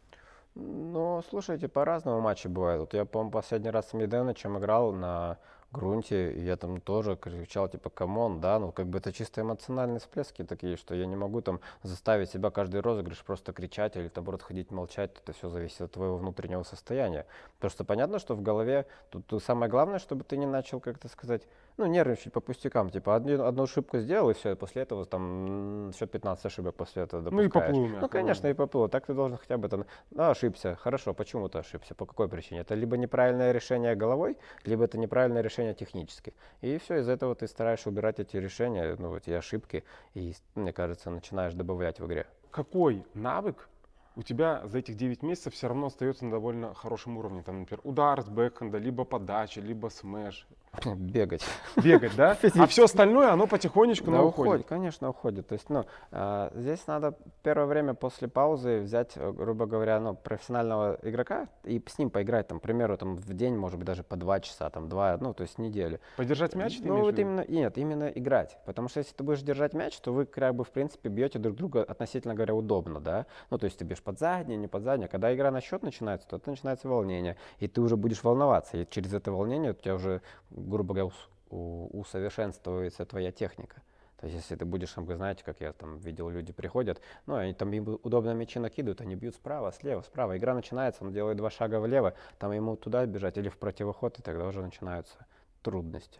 Ну, слушайте, по-разному матчи бывают. Вот я, по-моему, последний раз с Меденычем играл на грунте, и я там тоже кричал, типа, камон, да, ну, как бы это чисто эмоциональные всплески такие, что я не могу там заставить себя каждый розыгрыш просто кричать или, наоборот, ходить молчать, это все зависит от твоего внутреннего состояния. Просто понятно, что в голове, тут самое главное, чтобы ты не начал, как-то сказать, ну, нервничать по пустякам. Типа, одну, одну ошибку сделал, и все, после этого там еще 15 ошибок после этого допускаешь. Ну, и поплыл. Ну, конечно, и поплыл. Так ты должен хотя бы там, да, ошибся, хорошо, почему ты ошибся, по какой причине? Это либо неправильное решение головой, либо это неправильное решение технически. И все, из этого ты стараешься убирать эти решения, ну, эти ошибки, и, мне кажется, начинаешь добавлять в игре. Какой навык у тебя за этих 9 месяцев все равно остается на довольно хорошем уровне. Там, например, удар с бэкхенда, либо подача, либо смеш. Бегать. Бегать, да? А все остальное, оно потихонечку да, уходит. уходит. Конечно, уходит. То есть, ну, э, здесь надо первое время после паузы взять, э, грубо говоря, ну, профессионального игрока и с ним поиграть, там, к примеру, там, в день, может быть, даже по два часа, там, два, ну, то есть неделю. Подержать мяч? Ты ну, вот именно, нет, именно играть. Потому что если ты будешь держать мяч, то вы, как бы, в принципе, бьете друг друга относительно говоря удобно, да? Ну, то есть ты бьешь под заднее, не под заднее. Когда игра на счет начинается, то это начинается волнение, и ты уже будешь волноваться, и через это волнение у тебя уже грубо говоря, усовершенствуется твоя техника. То есть, если ты будешь, вы знаете, как я там видел, люди приходят, ну, они там им удобно мячи накидывают, они бьют справа, слева, справа. Игра начинается, он делает два шага влево, там ему туда бежать или в противоход, и тогда уже начинаются трудности.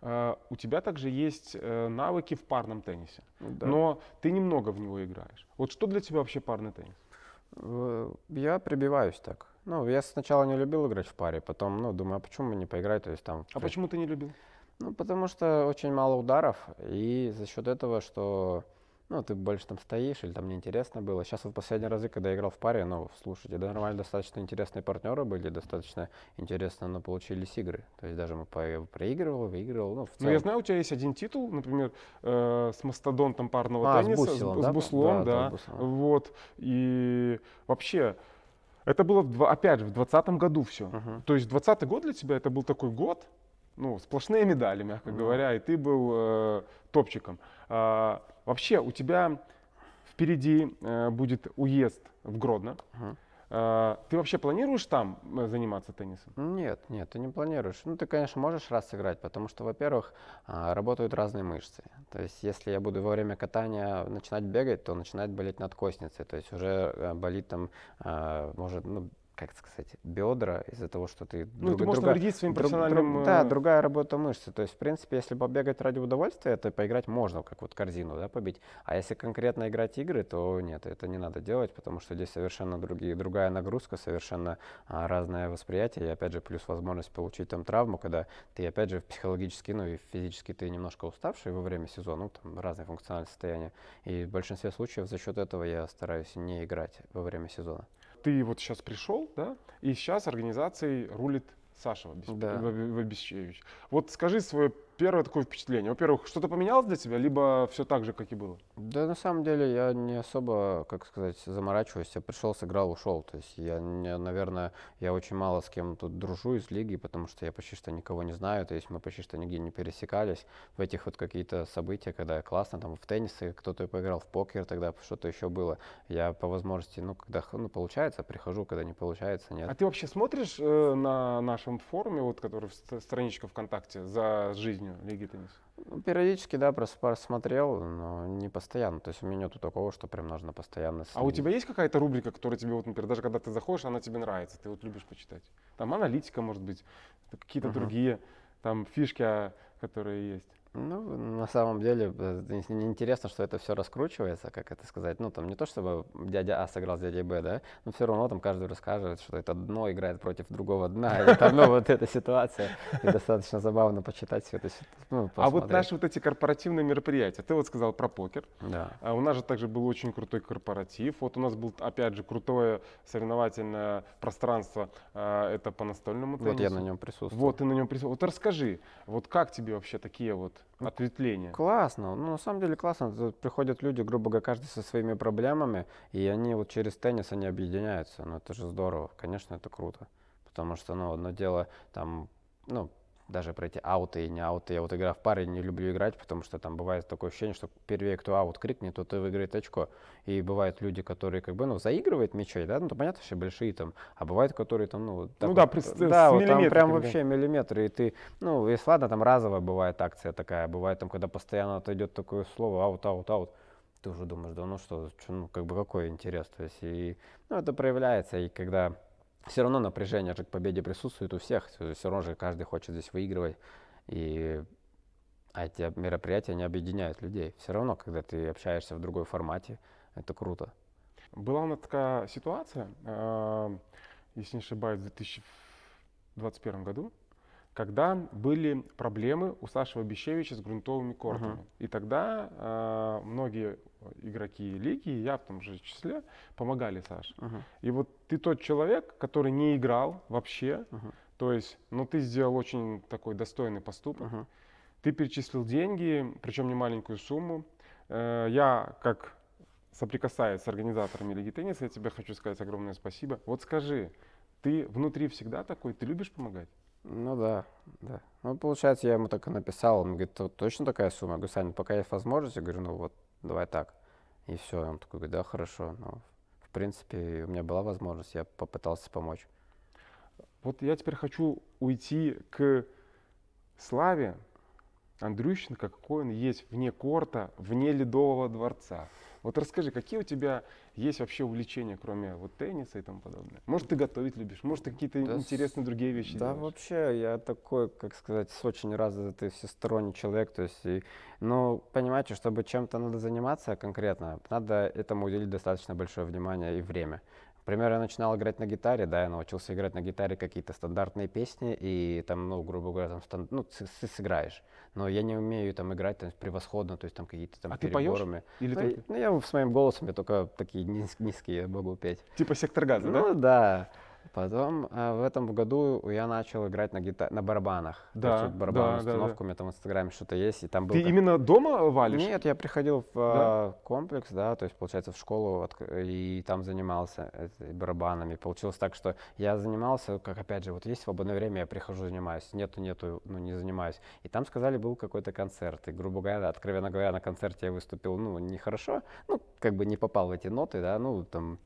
А, у тебя также есть э, навыки в парном теннисе, да. но ты немного в него играешь. Вот что для тебя вообще парный теннис? Э, я прибиваюсь так. Ну, я сначала не любил играть в паре, потом, ну, думаю, а почему бы не поиграть, то есть там... А почему ты не любил? Ну, потому что очень мало ударов, и за счет этого, что, ну, ты больше там стоишь, или там неинтересно было. Сейчас вот последний разы, когда я играл в паре, ну, слушайте, да, нормально, достаточно интересные партнеры были, достаточно интересно, но получились игры. То есть даже мы проигрывал, выигрывал, ну, в целом. Ну, я знаю, у тебя есть один титул, например, э, с мастодонтом парного а, тенниса. с Бусилом, с, да? С Буслом, да. да. Вот, и вообще... Это было, в, опять же, в 2020 году все. Uh-huh. То есть 2020 год для тебя это был такой год, ну, сплошные медали, мягко uh-huh. говоря, и ты был э, топчиком. А, вообще у тебя впереди э, будет уезд в Гродно. Uh-huh. А, ты вообще планируешь там э, заниматься теннисом? Нет, нет, ты не планируешь. Ну, ты, конечно, можешь раз сыграть, потому что, во-первых, а, работают разные мышцы. То есть, если я буду во время катания начинать бегать, то начинает болеть надкосница. То есть, уже э, болит там, а, может, ну, как сказать, бедра из-за того, что ты... Ну, друг, ты можешь друга, своим персональным... Друг, друг, да, э, другая работа мышцы. То есть, в принципе, если побегать ради удовольствия, то поиграть можно, как вот корзину, да, побить. А если конкретно играть игры, то нет, это не надо делать, потому что здесь совершенно другие, другая нагрузка, совершенно а, разное восприятие. И, опять же, плюс возможность получить там травму, когда ты, опять же, психологически, ну и физически ты немножко уставший во время сезона, ну, там разные функциональные состояния. И в большинстве случаев за счет этого я стараюсь не играть во время сезона ты вот сейчас пришел, да, и сейчас организацией рулит Саша Вабищевич. Да. Вот скажи свое первое такое впечатление? Во-первых, что-то поменялось для тебя, либо все так же, как и было? Да, на самом деле я не особо, как сказать, заморачиваюсь. Я пришел, сыграл, ушел. То есть я, наверное, я очень мало с кем тут дружу из лиги, потому что я почти что никого не знаю. То есть мы почти что нигде не пересекались. В этих вот какие-то события, когда классно, там в теннис кто-то поиграл, в покер тогда что-то еще было. Я по возможности, ну, когда ну, получается, прихожу, когда не получается, нет. А ты вообще смотришь э, на нашем форуме, вот который страничка ВКонтакте за жизнью? уровню лиги тенниса? Ну, периодически, да, просто смотрел, но не постоянно. То есть у меня нету такого, что прям нужно постоянно следить. А у тебя есть какая-то рубрика, которая тебе, вот, например, даже когда ты заходишь, она тебе нравится, ты вот любишь почитать? Там аналитика, может быть, какие-то uh-huh. другие там фишки, а, которые есть. Ну, на самом деле, интересно, что это все раскручивается, как это сказать. Ну, там не то, чтобы дядя А сыграл с дядей Б, да, но все равно там каждый рассказывает, что это дно играет против другого дна, и там, ну, вот эта ситуация. И достаточно забавно почитать все это. Ну, а вот наши вот эти корпоративные мероприятия. Ты вот сказал про покер. Да. А у нас же также был очень крутой корпоратив. Вот у нас был, опять же, крутое соревновательное пространство. А, это по настольному теннису. Вот я на нем присутствовал. Вот ты на нем присутствовал. Вот расскажи, вот как тебе вообще такие вот ответвление. Классно. Ну, на самом деле классно. Тут приходят люди, грубо говоря, каждый со своими проблемами, и они вот через теннис они объединяются. Ну, это же здорово. Конечно, это круто. Потому что, ну, одно дело, там, ну, даже про эти ауты и не ауты. Я вот игра в паре не люблю играть, потому что там бывает такое ощущение, что первее, кто аут крикнет, тот и выиграет очко. И бывают люди, которые как бы, ну, заигрывают мячей, да, ну, то понятно, все большие там, а бывают, которые там, ну, ну так ну да, вот, да, вот там прям вообще миллиметры, и ты, ну, если ладно, там разовая бывает акция такая, бывает там, когда постоянно отойдет такое слово, аут, аут, аут, ты уже думаешь, да ну что, ну, как бы какой интерес, то есть, и, ну, это проявляется, и когда все равно напряжение же к победе присутствует у всех. Все равно же каждый хочет здесь выигрывать. И а эти мероприятия, не объединяют людей. Все равно, когда ты общаешься в другой формате, это круто. Была у нас такая ситуация, э, если не ошибаюсь, в 2021 году, когда были проблемы у Саши Бещевича с грунтовыми кортами. Uh-huh. И тогда э, многие игроки лиги, я в том же числе, помогали Саше. Uh-huh. И вот ты тот человек, который не играл вообще, uh-huh. то есть, но ну, ты сделал очень такой достойный поступок. Uh-huh. Ты перечислил деньги, причем не маленькую сумму. Э, я, как соприкасаясь с организаторами Лиги тенниса, я тебе хочу сказать огромное спасибо. Вот скажи, ты внутри всегда такой, ты любишь помогать? Ну да, да. Ну, получается, я ему только написал. Он говорит, точно такая сумма? Я говорю, Саня, ну, пока есть возможность, я говорю, ну вот, давай так. И все. Он такой говорит, да, хорошо. Ну, в принципе, у меня была возможность, я попытался помочь. Вот я теперь хочу уйти к Славе Андрющенко, какой он есть вне корта, вне Ледового дворца. Вот расскажи, какие у тебя есть вообще увлечения, кроме вот тенниса и тому подобное? Может, ты готовить любишь? Может, ты какие-то да, интересные другие вещи Да, делаешь? вообще, я такой, как сказать, с очень развитый всесторонний человек. То есть, и, ну, понимаете, чтобы чем-то надо заниматься конкретно, надо этому уделить достаточно большое внимание и время. Например, я начинал играть на гитаре, да, я научился играть на гитаре какие-то стандартные песни, и там, ну, грубо говоря, там, станд... ну, ты, сыграешь. Но я не умею там играть там, превосходно, то есть там какие-то там а переборами. Ты поешь? Или ну, ты... ну, я с моим голосом, я только такие низкие, могу петь. Типа сектор газа, ну, да? Ну, да. Потом а, в этом году я начал играть на гитар, на барабанах. Да, Значит, барабанную да, установку, да, да. у меня там в Инстаграме что-то есть, и там был. Ты как... именно дома валишь? Нет, я приходил в да? А, комплекс, да, то есть получается в школу и там занимался барабанами. Получилось так, что я занимался, как опять же, вот есть свободное время, я прихожу занимаюсь, нету, нету, ну не занимаюсь. И там сказали был какой-то концерт, и грубо говоря, откровенно говоря, на концерте я выступил, ну нехорошо, ну как бы не попал в эти ноты, да, ну там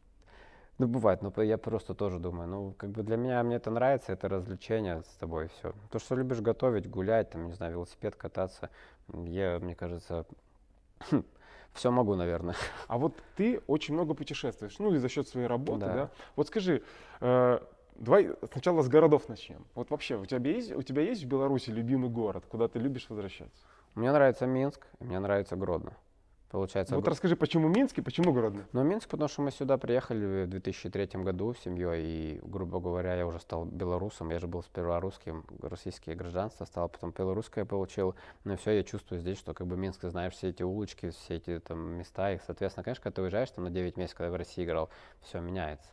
ну, бывает, но я просто тоже думаю, ну, как бы для меня, мне это нравится, это развлечение с тобой, все. То, что любишь готовить, гулять, там, не знаю, велосипед кататься, я, мне кажется, все могу, наверное. А вот ты очень много путешествуешь, ну, и за счет своей работы, да. да? Вот скажи, э, давай сначала с городов начнем. Вот вообще, у тебя есть, у тебя есть в Беларуси любимый город, куда ты любишь возвращаться? Мне нравится Минск, мне нравится Гродно получается. Ну, вот расскажи, почему Минск и почему Гродно? Ну, Минск, потому что мы сюда приехали в 2003 году с семьей, и, грубо говоря, я уже стал белорусом, я же был сперва русским, российское гражданство стал, потом белорусское получил, но ну, все, я чувствую здесь, что как бы Минск, знаешь все эти улочки, все эти там места, и, соответственно, конечно, когда ты уезжаешь там на 9 месяцев, когда я в России играл, все меняется.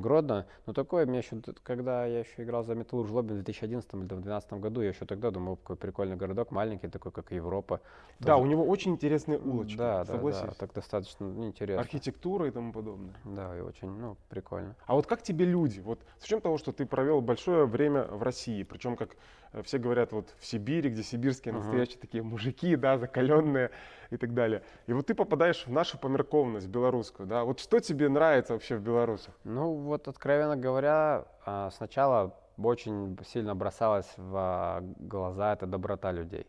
Гродно. Но такое, мне еще, когда я еще играл за Металл в в 2011 или 2012 году, я еще тогда думал, какой прикольный городок, маленький, такой, как Европа. Да, у него очень интересные улочки, да, согласись. Да, да, так достаточно интересно. Архитектура и тому подобное. Да, и очень, ну, прикольно. А вот как тебе люди? Вот с учетом того, что ты провел большое время в России, причем как Э, все говорят вот в Сибири, где сибирские uh-huh. настоящие такие мужики, да, закаленные и так далее. И вот ты попадаешь в нашу померковность белорусскую, да. Вот что тебе нравится вообще в белорусах? Ну вот, откровенно говоря, а, сначала очень сильно бросалась в а, глаза эта доброта людей.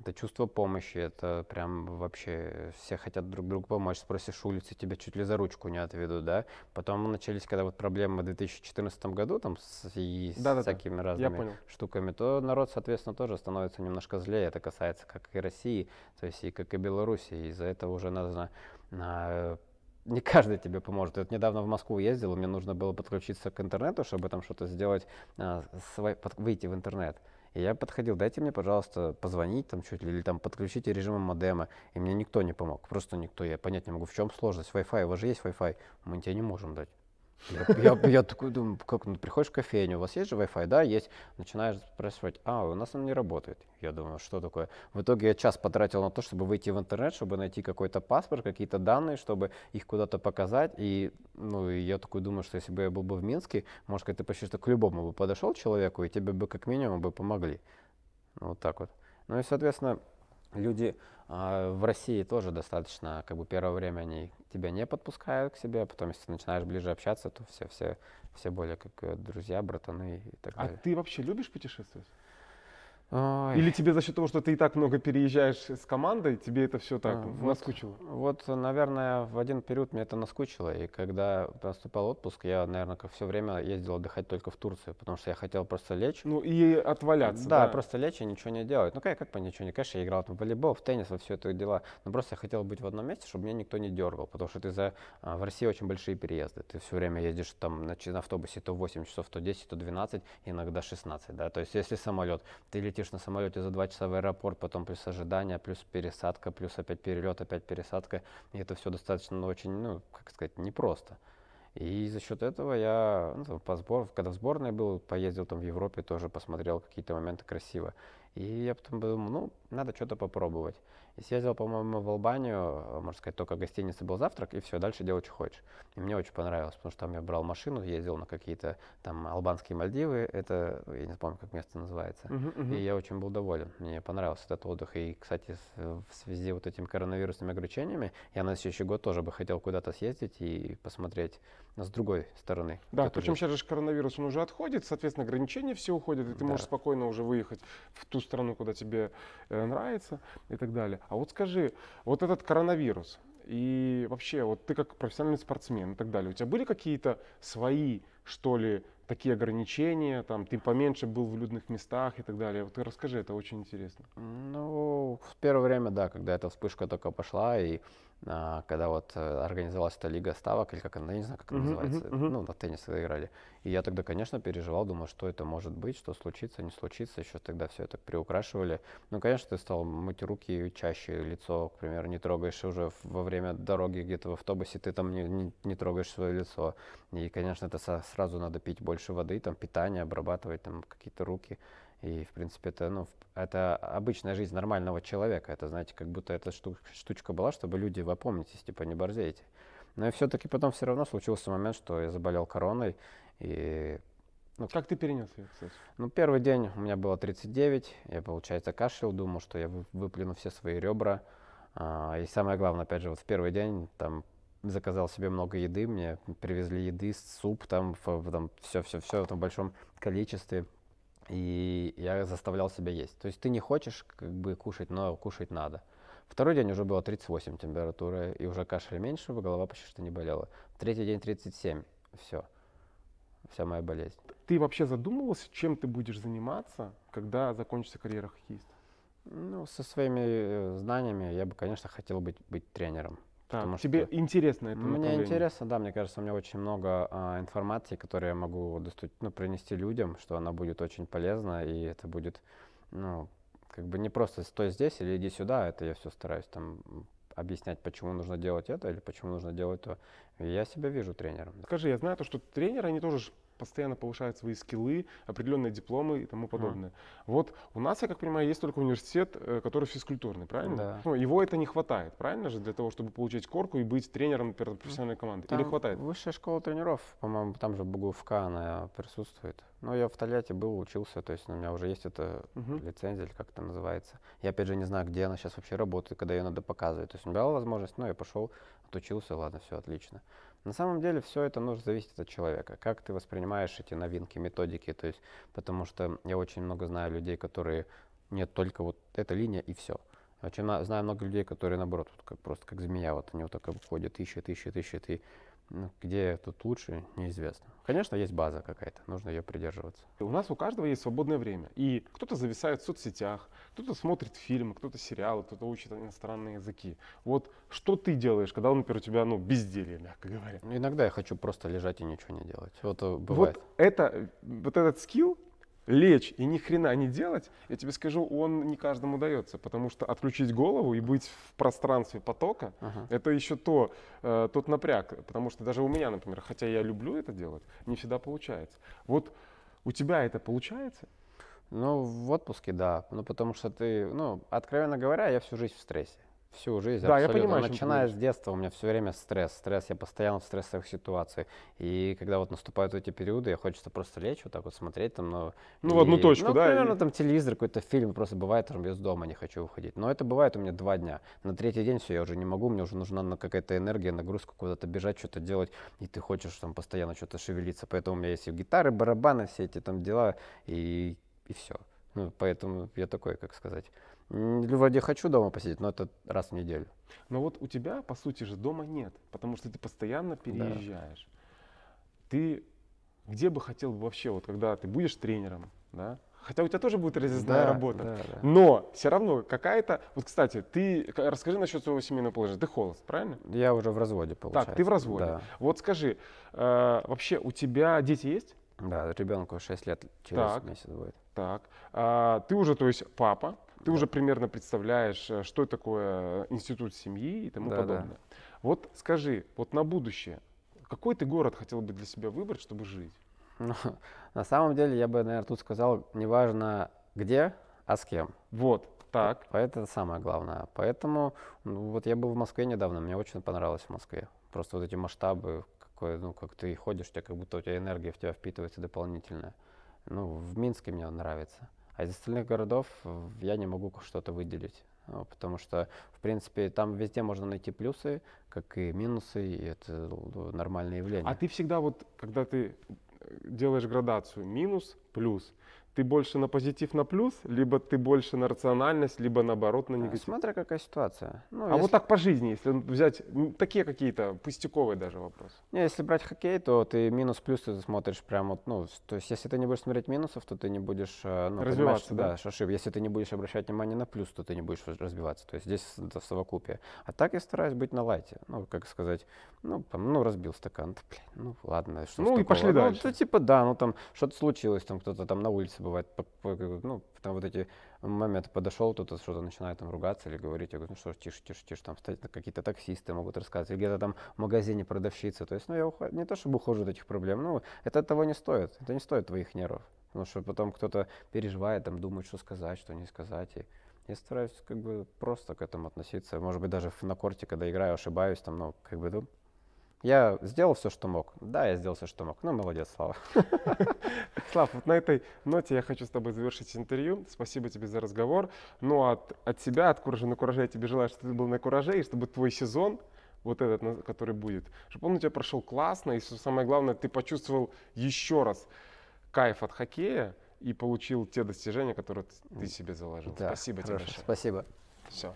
Это чувство помощи, это прям вообще все хотят друг другу помочь. Спросишь улицы, тебя чуть ли за ручку не отведут, да? Потом начались, когда вот проблемы в 2014 году там с, и с да, всякими да. разными штуками, то народ, соответственно, тоже становится немножко злее. Это касается как и России, то есть и как и Беларуси. Из-за этого уже надо на, не каждый тебе поможет. Я вот недавно в Москву ездил, мне нужно было подключиться к интернету, чтобы там что-то сделать, а, выйти в интернет. И я подходил, дайте мне, пожалуйста, позвонить там чуть ли, или там подключите режимы модема. И мне никто не помог, просто никто. Я понять не могу, в чем сложность. Wi-Fi, у вас же есть Wi-Fi, мы тебе не можем дать. Я, я, такой думаю, как, ну, приходишь в кофейню, у вас есть же Wi-Fi? Да, есть. Начинаешь спрашивать, а, у нас он не работает. Я думаю, что такое? В итоге я час потратил на то, чтобы выйти в интернет, чтобы найти какой-то паспорт, какие-то данные, чтобы их куда-то показать. И, ну, и я такой думаю, что если бы я был бы в Минске, может, ты почти что к любому бы подошел человеку, и тебе бы как минимум бы помогли. Ну, вот так вот. Ну и, соответственно, люди а, в России тоже достаточно, как бы первое время они тебя не подпускают к себе, а потом если ты начинаешь ближе общаться, то все, все, все более как э, друзья, братаны и так а далее. А ты вообще любишь путешествовать? Ой. Или тебе за счет того, что ты и так много переезжаешь с командой, тебе это все так а, наскучило? Вот, вот, наверное, в один период мне это наскучило. И когда наступал отпуск, я, наверное, как все время ездил отдыхать только в Турцию, потому что я хотел просто лечь. Ну и отваляться. Да, да. просто лечь и ничего не делать. Ну как, как по ничего не, конечно, я играл там в волейбол, в теннис, во все это дела. Но просто я хотел быть в одном месте, чтобы меня никто не дергал, потому что ты за а, в России очень большие переезды. Ты все время ездишь там на, на автобусе то 8 часов, то 10, то 12, иногда 16, да. То есть если самолет, ты летишь летишь на самолете за два часа в аэропорт, потом плюс ожидания, плюс пересадка, плюс опять перелет, опять пересадка. И это все достаточно ну, очень, ну, как сказать, непросто. И за счет этого я ну, по сбор, когда в сборной был, поездил там в Европе, тоже посмотрел какие-то моменты красиво. И я потом подумал, ну, надо что-то попробовать. Съездил, по-моему, в Албанию, э, можно сказать, только гостиница был завтрак, и все, дальше делай, что хочешь. И мне очень понравилось, потому что там я брал машину, ездил на какие-то там албанские Мальдивы, это, я не помню, как место называется, uh-huh, uh-huh. и я очень был доволен, мне понравился этот отдых. И, кстати, в связи вот этими коронавирусными ограничениями, я на следующий год тоже бы хотел куда-то съездить и посмотреть с другой стороны. Да, причем сейчас же коронавирус, он уже отходит, соответственно, ограничения все уходят, и ты да. можешь спокойно уже выехать в ту страну, куда тебе э, нравится и так далее. А вот скажи, вот этот коронавирус и вообще, вот ты как профессиональный спортсмен и так далее, у тебя были какие-то свои, что ли, такие ограничения, там, ты поменьше был в людных местах и так далее. Вот ты расскажи, это очень интересно. Ну, в первое время, да, когда эта вспышка только пошла, и а, когда вот э, организовалась эта лига ставок, или как она, я не знаю, как она называется, uh-huh, uh-huh. ну, на теннис играли. И я тогда, конечно, переживал, думал, что это может быть, что случится, не случится, еще тогда все это приукрашивали. Ну, конечно, ты стал мыть руки чаще, лицо, к примеру, не трогаешь уже во время дороги где-то в автобусе, ты там не, не, не трогаешь свое лицо. И, конечно, это со, сразу надо пить больше воды, там, питание, обрабатывать там какие-то руки. И, в принципе, это, ну, это обычная жизнь нормального человека. Это, знаете, как будто эта штучка была, чтобы люди, вы опомнитесь, типа, не борзеете. Но и все-таки потом все равно случился момент, что я заболел короной. И, ну, как ты перенес ее, кстати? Ну, первый день у меня было 39. Я, получается, кашлял, думал, что я выплюну все свои ребра. А, и самое главное, опять же, вот в первый день там заказал себе много еды, мне привезли еды, суп там, там все-все-все в большом количестве и я заставлял себя есть. То есть ты не хочешь как бы кушать, но кушать надо. Второй день уже было 38 температуры и уже кашель меньше, голова почти что не болела. Третий день 37, все, вся моя болезнь. Ты вообще задумывался, чем ты будешь заниматься, когда закончится карьера хоккеиста? Ну, со своими э, знаниями я бы, конечно, хотел быть, быть тренером. Так, потому тебе что... интересно это Мне интересно, да, мне кажется, у меня очень много а, информации, которую я могу доступ, ну, принести людям, что она будет очень полезна, и это будет, ну, как бы не просто стой здесь или иди сюда, а это я все стараюсь там объяснять, почему нужно делать это или почему нужно делать то. И я себя вижу тренером. Скажи, я знаю то, что тренеры, они тоже постоянно повышают свои скиллы, определенные дипломы и тому подобное. Mm. Вот у нас, я как понимаю, есть только университет, э, который физкультурный, правильно? Да. Ну, его это не хватает, правильно же, для того, чтобы получить корку и быть тренером профессиональной команды? Там Или хватает? Высшая школа тренеров, по-моему, там же Буговка, она присутствует. Но я в Тольятти был, учился, то есть у меня уже есть эта угу. лицензия, или как это называется. Я, опять же, не знаю, где она сейчас вообще работает, когда ее надо показывать. То есть у меня была возможность, но я пошел, отучился, ладно, все отлично. На самом деле все это нужно зависеть от человека, как ты воспринимаешь эти новинки, методики, то есть, потому что я очень много знаю людей, которые нет только вот эта линия и все. Я очень знаю много людей, которые наоборот, вот как, просто как змея, вот они вот так обходят, ищут, ищут, ищут, и ну, где тут лучше, неизвестно. Конечно, есть база какая-то, нужно ее придерживаться. У нас у каждого есть свободное время. И кто-то зависает в соцсетях, кто-то смотрит фильмы, кто-то сериалы, кто-то учит иностранные языки. Вот что ты делаешь, когда, например, у тебя ну, безделье, мягко говоря? Ну, иногда я хочу просто лежать и ничего не делать. Вот э, бывает. Вот, это, э, вот этот скилл, лечь и ни хрена не делать, я тебе скажу, он не каждому удается, потому что отключить голову и быть в пространстве потока, ага. это еще то, э, тот напряг, потому что даже у меня, например, хотя я люблю это делать, не всегда получается. Вот у тебя это получается? Ну, в отпуске, да. Ну, потому что ты, ну, откровенно говоря, я всю жизнь в стрессе всю жизнь. Да, абсолютно. я понимаю. Начиная с детства у меня все время стресс, стресс, я постоянно в стрессовых ситуациях. И когда вот наступают эти периоды, я хочется просто лечь вот так вот смотреть там на... Ну, и, ну, в одну точку, ну, да? примерно и... там телевизор, какой-то фильм, просто бывает, там я с дома не хочу выходить. Но это бывает у меня два дня. На третий день все, я уже не могу, мне уже нужна какая-то энергия, нагрузка куда-то бежать, что-то делать, и ты хочешь там постоянно что-то шевелиться. Поэтому у меня есть и гитары, барабаны, все эти там дела, и, и все. Ну, поэтому я такой, как сказать, Вроде хочу дома посидеть, но это раз в неделю. Но вот у тебя, по сути же, дома нет, потому что ты постоянно переезжаешь. Да. Ты где бы хотел вообще, вот когда ты будешь тренером, да? Хотя у тебя тоже будет разъездная да, работа. Да, да. Но все равно какая-то... Вот, кстати, ты расскажи насчет своего семейного положения. Ты холост, правильно? Я уже в разводе, получается. Так, ты в разводе. Да. Вот скажи, э, вообще у тебя дети есть? Да, ребенку 6 лет через так, месяц будет. Так. А, ты уже, то есть, папа. Ты да. уже примерно представляешь, э, что такое э, институт семьи и тому да, подобное. Да. Вот скажи, вот на будущее, какой ты город хотел бы для себя выбрать, чтобы жить? Ну, на самом деле, я бы, наверное, тут сказал, неважно где, а с кем. Вот, так. Это самое главное. Поэтому ну, вот я был в Москве недавно, мне очень понравилось в Москве. Просто вот эти масштабы, какое, ну, как ты ходишь, у тебя как будто у тебя энергия в тебя впитывается дополнительная. Ну, в Минске мне нравится. А из остальных городов я не могу что-то выделить. Ну, потому что, в принципе, там везде можно найти плюсы, как и минусы, и это нормальное а явление. А ты всегда вот, когда ты э, делаешь градацию, минус, плюс, ты больше на позитив, на плюс, либо ты больше на рациональность, либо наоборот на э, негатив. Смотря какая ситуация. Ну, а если... вот так по жизни, если ну, взять ну, такие какие-то пустяковые даже вопросы. Не, если брать хоккей, то ты минус-плюс ты смотришь прям вот, ну, то есть если ты не будешь смотреть минусов, то ты не будешь... Э, ну, развиваться, да? да шашив. Если ты не будешь обращать внимание на плюс, то ты не будешь разбиваться. То есть здесь это в совокупе. А так я стараюсь быть на лайте. Ну, как сказать, ну, там, ну, разбил стакан, блин, ну, ладно, что Ну, и такого? пошли ну, дальше. Ну, типа, да, ну, там, что-то случилось, там, кто-то там на улице был бывает, ну, там вот эти моменты подошел, кто-то что-то начинает там ругаться или говорить, я говорю, ну что ж, тише, тише, тише, там какие-то таксисты могут рассказывать, где-то там в магазине продавщица, то есть, ну, я ухожу, не то чтобы ухожу от этих проблем, ну, это того не стоит, это не стоит твоих нервов, потому что потом кто-то переживает, там, думает, что сказать, что не сказать, и я стараюсь как бы просто к этому относиться, может быть, даже на корте, когда играю, ошибаюсь, там, ну, как бы, ну, я сделал все, что мог. Да, я сделал все, что мог. Ну, молодец, Слава. Слав, вот на этой ноте я хочу с тобой завершить интервью. Спасибо тебе за разговор. Ну, а от, от себя, от куража на кураже, я тебе желаю, чтобы ты был на кураже, и чтобы твой сезон, вот этот, который будет, чтобы он у тебя прошел классно, и что самое главное, ты почувствовал еще раз кайф от хоккея и получил те достижения, которые ты себе заложил. Да, Спасибо хорошо, тебе большое. Спасибо. Все.